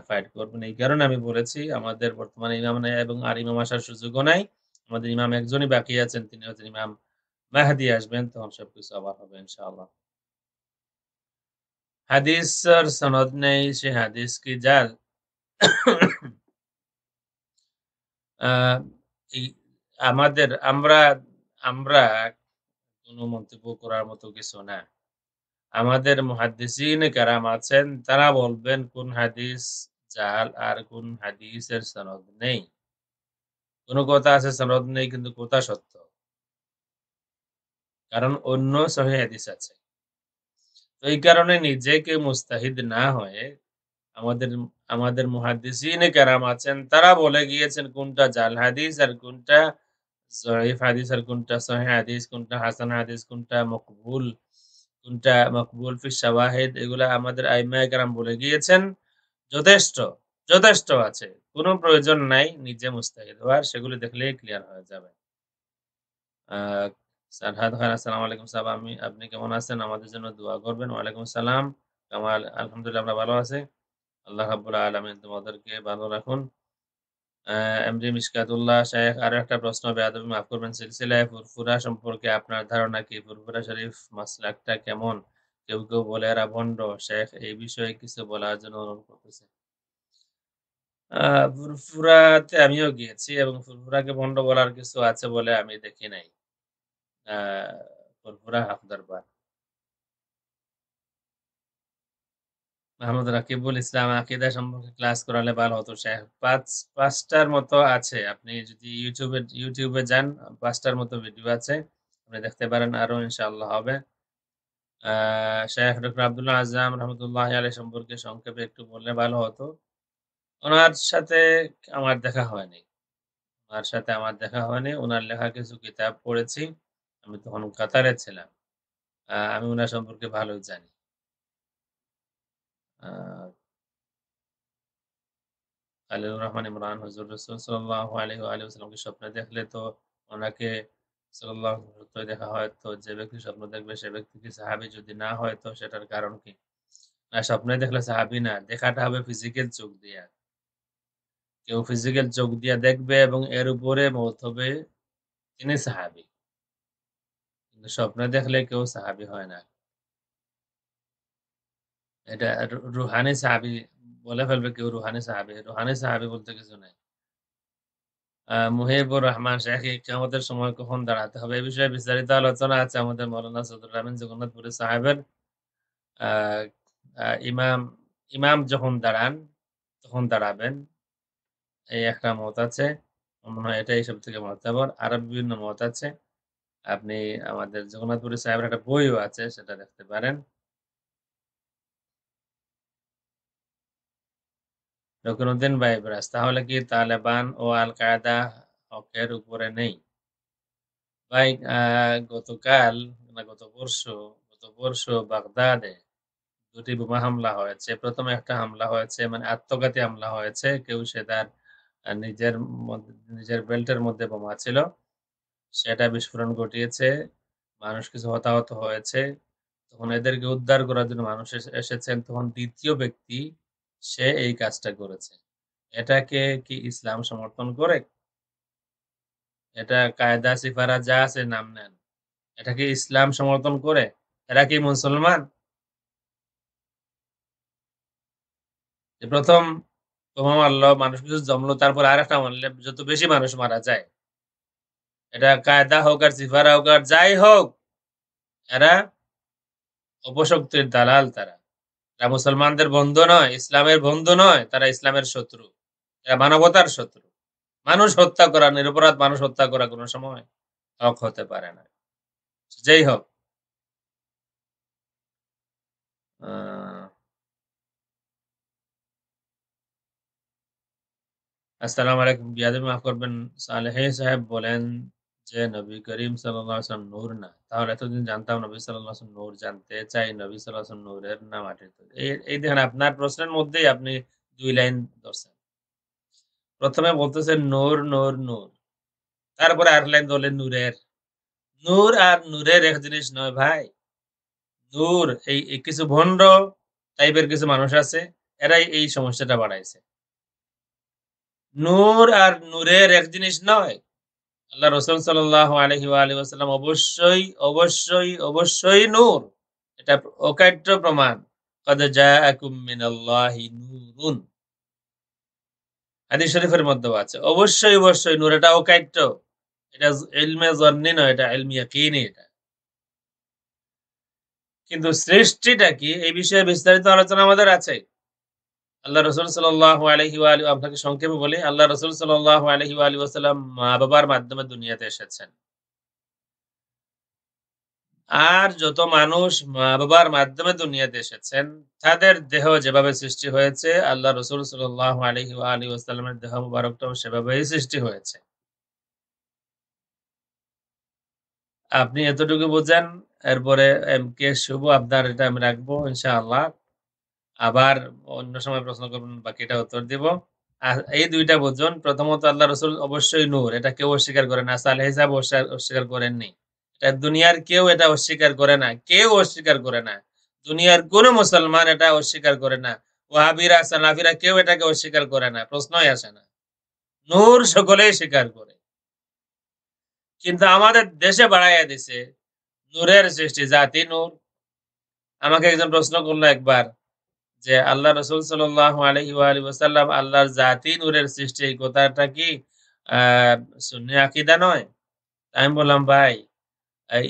ফাইট করবেন এই কারণে আমি বলেছি আমাদের বর্তমানে ইমাম নেই এবং আর ইমাম আসার সুযোগও নাই আমাদের ইমাম একজনই বাকি আছেন তিনি হচ্ছেন ইমাম মেহাদি আসবেন তখন সবকিছু আবার হবে ইনশাআল্লাহ হাদিস সনদ নেই সে হাদিস কি জাল আমাদের আমরা আমরা কোনো মন্তব্য করার মতো কিছু না আমাদের মহাদিসিন কারাম আছেন তারা বলবেন কোন হাদিস জাল আর কোন হাদিসের সনদ নেই কোনো কথা আছে সনদ নেই কিন্তু কথা সত্য কারণ অন্য সহি হাদিস আছে তো এই কারণে নিজেকে মুস্তাহিদ না হয়ে আমাদের আমাদের মুহাদ্দিসিন কারাম আছেন তারা বলে গিয়েছেন কোনটা জাল হাদিস আর কোনটা জয়ীফ হাদিস আর কোনটা সহি হাদিস কোনটা হাসান হাদিস কোনটা মকবুল কোনটা মকবুল ফি শাওয়াহিদ এগুলা আমাদের আইমায় কারাম বলে গিয়েছেন যথেষ্ট যথেষ্ট আছে কোনো প্রয়োজন নাই নিজে মুস্তাহিদ হওয়ার সেগুলো দেখলেই ক্লিয়ার হয়ে যাবে স্যার খান হ্যাঁ, আসসালামু আলাইকুম সাহেব আমি আপনি কেমন আছেন আমাদের জন্য দোয়া করবেন ওয়ালাইকুম সালাম আমার আলহামদুলিল্লাহ আমরা ভালো আল্লাহ হাবুল আলমিন তোমাদেরকে ভালো রাখুন মিসকাতুল্লাহ শেখ একটা প্রশ্ন বেয়াদবি মাফ করবেন সিলসিলায় ফুরফুরা সম্পর্কে আপনার ধারণা কি ফুরফুরা শরীফ মাসলাকটা কেমন কেউ কেউ বলে আর ভন্ড শেখ এই বিষয়ে কিছু বলার জন্য অনুরোধ করতেছে ফুরফুরাতে আমিও গিয়েছি এবং ফুরফুরাকে ভণ্ড বলার কিছু আছে বলে আমি দেখি নাই ফুরফুরা হাফ দরবার মাহমুদ রাকিবুল ইসলাম আকিদা সম্পর্কে ক্লাস করালে ভালো হতো শেখ পাঁচ পাঁচটার মতো আছে আপনি যদি ইউটিউবে ইউটিউবে যান পাঁচটার মতো ভিডিও আছে আপনি দেখতে পারেন ইনশাআল্লাহ হবে শেখ ডক্টর আবদুল্লাহ আজম রহমতুল্লাহ আলী সম্পর্কে সংক্ষেপে একটু বললে ভালো হতো ওনার সাথে আমার দেখা হয়নি ওনার সাথে আমার দেখা হয়নি ওনার লেখা কিছু কিতাব পড়েছি আমি তখন কাতারে ছিলাম আমি ওনার সম্পর্কে ভালো জানি রহমান ইমরান রসুল সাল্লাহ স্বপ্নে দেখলে তো ওনাকে সাল্লাহ দেখা হয় তো যে ব্যক্তি স্বপ্ন দেখবে সে ব্যক্তি কি সাহাবি যদি না হয় তো সেটার কারণ কি না স্বপ্নে দেখলে সাহাবি না দেখাটা হবে ফিজিক্যাল চোখ দিয়া কেউ ফিজিক্যাল চোখ দিয়া দেখবে এবং এর উপরে মত হবে তিনি সাহাবি স্বপ্ন দেখলে কেউ সাহাবি হয় না এটা রুহানি সাহাবি বলে ফেলবে কেউ রুহানি সাহাবি রুহানি সাহাবি বলতে কিছু নেই মুহিবুর রহমান শেখ কেমতের সময় কখন দাঁড়াতে হবে এই বিষয়ে বিস্তারিত আলোচনা আছে আমাদের মৌলানা সদুর রহমান জগন্নাথপুরি সাহেবের ইমাম ইমাম যখন দাঁড়ান তখন দাঁড়াবেন এই একটা মত আছে মনে হয় এটাই সব থেকে মতাবর আরো বিভিন্ন মত আছে আপনি আমাদের জগন্নাথপুরী সাহেবের একটা বইও আছে সেটা দেখতে পারেন রকিনুদ্দিন ভাই ব্রাস তাহলে কি তালেবান ও আল কায়দা হকের উপরে নেই ভাই গতকাল না গত পরশু গত পরশু বাগদাদে দুটি বোমা হামলা হয়েছে প্রথমে একটা হামলা হয়েছে মানে আত্মঘাতী হামলা হয়েছে কেউ সে তার নিজের নিজের বেল্টের মধ্যে বোমা ছিল সেটা বিস্ফোরণ ঘটিয়েছে মানুষ কিছু হতাহত হয়েছে তখন এদেরকে উদ্ধার করার জন্য মানুষ এসেছেন তখন দ্বিতীয় ব্যক্তি সে এই কাজটা করেছে এটাকে কি ইসলাম সমর্থন করে এটা কায়দা সিফারা যা আছে নাম নেন এটা কি ইসলাম সমর্থন করে এরা কি মুসলমান প্রথম তোমার মানুষ কিছু জমলো তারপর আর একটা মানলে যত বেশি মানুষ মারা যায় এটা কায়দা হোক আর সিফারা হোক আর যাই হোক এরা অপশক্তির দালাল তারা এরা মুসলমানদের বন্ধু নয় ইসলামের বন্ধু নয় তারা ইসলামের শত্রু এরা মানবতার শত্রু মানুষ হত্যা করা নিরপরাধ মানুষ হত্যা করা কোনো সময় হক হতে পারে না যাই হোক আসসালামু আলাইকুম বিয়াদ মাফ করবেন সালেহ সাহেব বলেন যে নবী করিম সাল্লাম নূর না তাহলে এতদিন জানতাম নবী সাল্লাহ নূর জানতে চাই নবী সাল্লাহ নূরের নাম আটৃত এই দেখেন আপনার প্রশ্নের মধ্যেই আপনি দুই লাইন ধরছেন প্রথমে বলতেছে নূর নূর নূর তারপরে আর লাইন ধরলেন নূরের নূর আর নূরের এক জিনিস নয় ভাই নূর এই কিছু ভণ্ড টাইপের কিছু মানুষ আছে এরাই এই সমস্যাটা বাড়াইছে নূর আর নূরের এক জিনিস নয় আল্লাহ রসুল সাল্লাহ আলহি আলী অবশ্যই অবশ্যই অবশ্যই নূর এটা অকাট্য প্রমাণ শরীফের মধ্যেও আছে অবশ্যই অবশ্যই নূর এটা অকাট্য এটা ইলমে জন্নি নয় এটা ইলমি ইয়াকিনি এটা কিন্তু সৃষ্টিটা কি এই বিষয়ে বিস্তারিত আলোচনা আমাদের আছে আল্লাহ রসুল সাল্লাহ আলহি আলী আপনাকে সংক্ষেপে বলি আল্লাহ রসুল সাল্লাহ আলহি আলী আসাল্লাম মা বাবার মাধ্যমে দুনিয়াতে এসেছেন আর যত মানুষ মা বাবার মাধ্যমে দুনিয়াতে এসেছেন তাদের দেহ যেভাবে সৃষ্টি হয়েছে আল্লাহ রসুল সাল্লাহ আলহি আলী আসসালামের দেহ মুবারকটাও সেভাবেই সৃষ্টি হয়েছে আপনি এতটুকু বোঝেন এরপরে এম কে শুভ আপনার এটা আমি রাখবো ইনশাআল্লাহ আবার অন্য সময় প্রশ্ন করবেন বাকিটা উত্তর দিব এই দুইটা বোঝুন প্রথমত আল্লাহ রসুল অবশ্যই নূর এটা কেউ অস্বীকার করে না সালেহ হিসাব অস্বীকার করেননি এটা দুনিয়ার কেউ এটা অস্বীকার করে না কেউ অস্বীকার করে না দুনিয়ার কোনো মুসলমান এটা অস্বীকার করে না ওহাবিরা সালাফিরা কেউ এটাকে অস্বীকার করে না প্রশ্নই আসে না নূর সকলেই স্বীকার করে কিন্তু আমাদের দেশে বাড়াইয়া দিছে নূরের সৃষ্টি জাতি নূর আমাকে একজন প্রশ্ন করলো একবার যে আল্লাহ রসুল সাল আলহি ওয়াসাল্লাম আল্লাহর জাতি নূরের সৃষ্টি এই কথাটা কি শূন্য আকিদা নয় আমি বললাম ভাই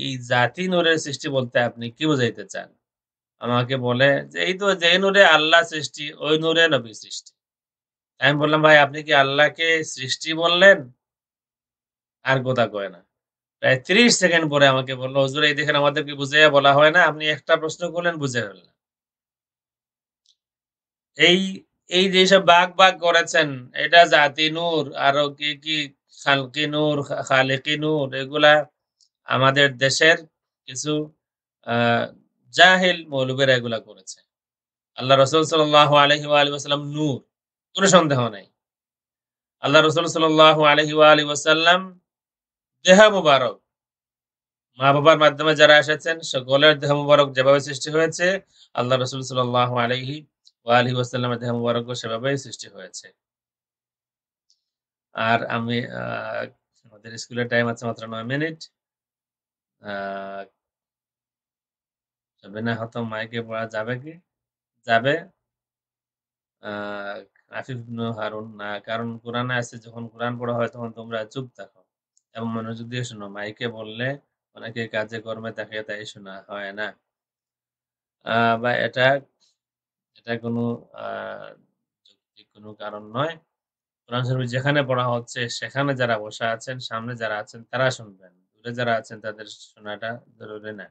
এই জাতি নূরের সৃষ্টি বলতে আপনি কি বুঝাইতে চান আমাকে বলে যে এই তো যে নূরে আল্লাহ সৃষ্টি ওই নূরে নবী সৃষ্টি আমি বললাম ভাই আপনি কি আল্লাহকে সৃষ্টি বললেন আর কথা কয় না প্রায় ত্রিশ সেকেন্ড পরে আমাকে বললো হজুর এই দেখেন আমাদেরকে বুঝাইয়া বলা হয় না আপনি একটা প্রশ্ন করলেন বুঝে ফেললেন এই এই যেসব বাঘ বাগ করেছেন এটা জাতি নূর আরো কি কি খালকি নূর খালেকি নূর এগুলা আমাদের দেশের কিছু জাহিল মৌলুবেরা এগুলা করেছে আল্লাহ রসুল সাল আলহি আলহিম নূর কোনো সন্দেহ নাই আল্লাহ রসুল সাল আলহি আলী ওসাল্লাম দেহ মুবারক মা বাবার মাধ্যমে যারা এসেছেন সকলের দেহ মুবারক যেভাবে সৃষ্টি হয়েছে আল্লাহ রসুল সাল আলহি আলহি ওয়াসাল্লামের দেহ মুবারক সেভাবেই সৃষ্টি হয়েছে আর আমি আমাদের স্কুলের টাইম আছে মাত্র নয় মিনিট হত মাইকে পড়া যাবে কি যাবে আফিফ হারুন না কারণ কোরআন আছে যখন কোরআন পড়া হয় তখন তোমরা চুপ থাকো এবং মনোযোগ দিয়ে শোনো মাইকে বললে অনেকে কাজে কর্মে তাকে তাই শোনা হয় না বা এটা এটা কোনো কোনো কারণ নয় কোরআন শরীফ যেখানে পড়া হচ্ছে সেখানে যারা বসে আছেন সামনে যারা আছেন তারা শুনবেন দূরে যারা আছেন তাদের শোনাটা জরুরি না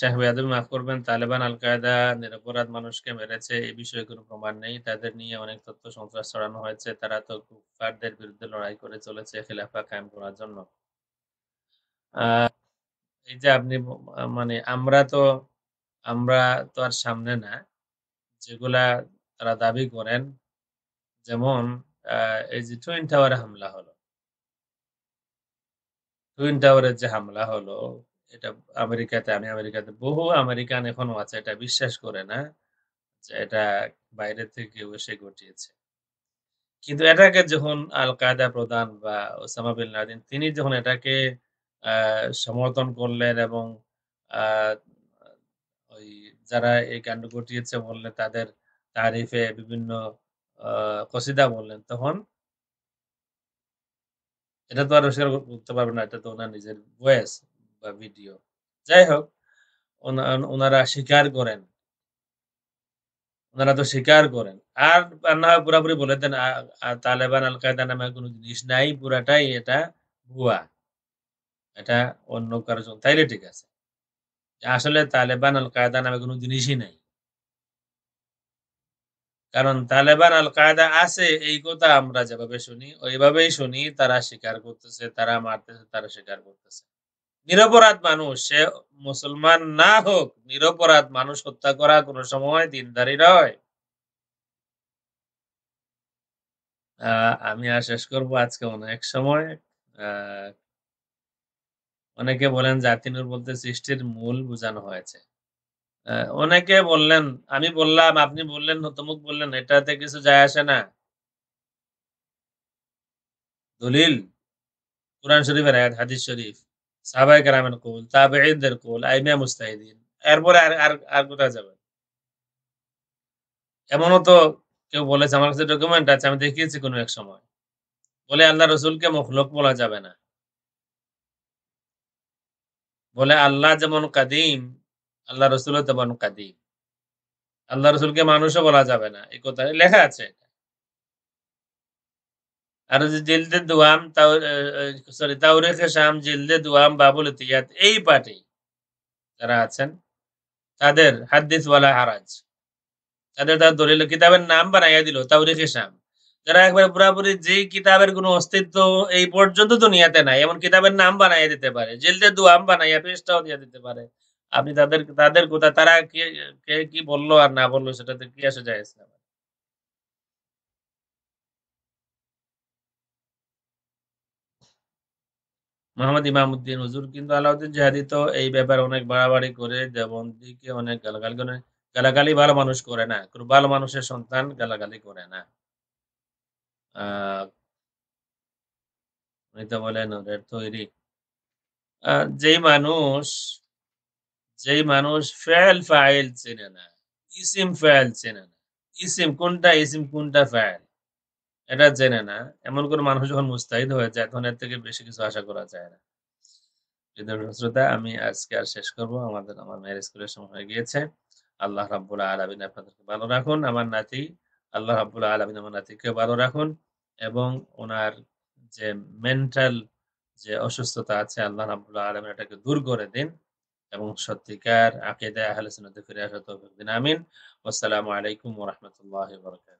শাহ বেয়াদুল মাফ করবেন তালেবান আল কায়দা নিরপরাধ মানুষকে মেরেছে এই বিষয়ে কোনো প্রমাণ নেই তাদের নিয়ে অনেক তথ্য সন্ত্রাস ছড়ানো হয়েছে তারা তো কুফারদের বিরুদ্ধে লড়াই করে চলেছে খেলাফা কায়েম করার জন্য এই যে আপনি মানে আমরা তো আমরা তো আর সামনে না যেগুলা তারা দাবি করেন যেমন এই যে টুইন টাওয়ারে হামলা হলো টুইন টাওয়ারের যে হামলা হলো এটা আমেরিকাতে আমি আমেরিকাতে বহু আমেরিকান এখনো আছে এটা বিশ্বাস করে না যে এটা বাইরে থেকে এসে ঘটিয়েছে কিন্তু এটাকে যখন আল কায়দা প্রধান বা ওসামা বিন লাদেন তিনি যখন এটাকে সমর্থন করলেন এবং ওই যারা এই কাণ্ড ঘটিয়েছে বললেন তাদের তারিফে বিভিন্ন কসিদা বললেন তখন এটা তো আর অস্বীকার করতে পারবে না এটা তো ওনার নিজের ভয়েস বা ভিডিও যাই হোক ওনারা স্বীকার করেন ওনারা তো স্বীকার করেন আর না পুরাপুরি বলে দেন তালেবান আল কায়দা নামে কোনো জিনিস নাই পুরাটাই এটা ভুয়া এটা অন্য কারো জন্য তাইলে ঠিক আছে আসলে তালেবান আল কায়দা নামে কোনো জিনিসই নাই কারণ তালেবান আল কায়দা আছে এই কথা আমরা যেভাবে শুনি ওইভাবেই শুনি তারা স্বীকার করতেছে তারা মারতেছে তারা স্বীকার করতেছে নিরপরাধ মানুষ সে মুসলমান না হোক নিরপরাধ মানুষ হত্যা করা কোনো সময় দিনদারি নয় আমি আর শেষ করবো আজকে অনেক সময় আহ অনেকে বলেন জাতিনুর বলতে সৃষ্টির মূল বোঝানো হয়েছে অনেকে বললেন আমি বললাম আপনি বললেন নতমুখ বললেন এটাতে কিছু যায় আসে না দলিল কোরআন শরীফের আয়াত হাদিস শরীফ সাহাবাই কারামের কোল তাবেঈদের কোল আইমিয়া মুস্তাহিদিন এরপরে আর আর আর কোথায় যাবে এমনও তো কেউ বলেছে আমার কাছে ডকুমেন্ট আছে আমি দেখিয়েছি কোনো এক সময় বলে আল্লাহ রসুলকে মখলক বলা যাবে না বলে আল্লাহ যেমন কাদিম আল্লাহ রসুল তেমন কাদিম আল্লাহ রসুলকে মানুষও বলা যাবে না এই কথা লেখা আছে আর যে জিলদে দুয়াম সরি তাউরেখে শাম জিলদে দুয়াম বাবুল ইতিয়াত এই পার্টি যারা আছেন তাদের হাদিস ওয়ালা হারাজ তাদের তার দলিল কিতাবের নাম বানাইয়া দিল তাউরেখে শাম যারা একবার পুরাপুরি যে কিতাবের কোনো অস্তিত্ব এই পর্যন্ত দুনিয়াতে নাই এমন কিতাবের নাম বানাইয়া দিতে পারে জেলদের দু আম বানাইয়া পেস্টাও দিয়ে দিতে পারে আপনি তাদের তাদের কোথা তারা কে কি বললো আর না বললো সেটাতে কি আসে যায় ইসলাম মোহাম্মদ ইমামউদ্দিন হুজুর কিন্তু আলাউদ্দিন জাহাদি তো এই ব্যাপার অনেক বাড়াবাড়ি করে যেমন দিকে অনেক গালাগালি গালাগালি ভালো মানুষ করে না ভালো মানুষের সন্তান গালাগালি করে না বলেন ওদের তৈরি যেই মানুষ যেই মানুষ ফেল ফাইল চেনে না ইসিম ফেল চেনে না ইসিম কোনটা ইসিম কোনটা ফেল এটা জেনে না এমন কোন মানুষ যখন মুস্তাহিদ হয়ে যায় তখন এর থেকে বেশি কিছু আশা করা যায় না শ্রোতা আমি আজকে আর শেষ করব আমাদের আমার ম্যারেজ করে সময় হয়ে গিয়েছে আল্লাহ রাবুল্লাহ আলমিন আপনাদেরকে ভালো রাখুন আমার নাতি আল্লাহ রাবুল্লাহ আলমিন আমার নাতিকে ভালো রাখুন এবং ওনার যে মেন্টাল যে অসুস্থতা আছে আল্লাহ রাবুল্লাহ আলম এটাকে দূর করে দিন এবং সত্যিকার আকিদা আহলে ফিরে আসা তো দিন আমিন আসসালামু আলাইকুম ওয়া রাহমাতুল্লাহি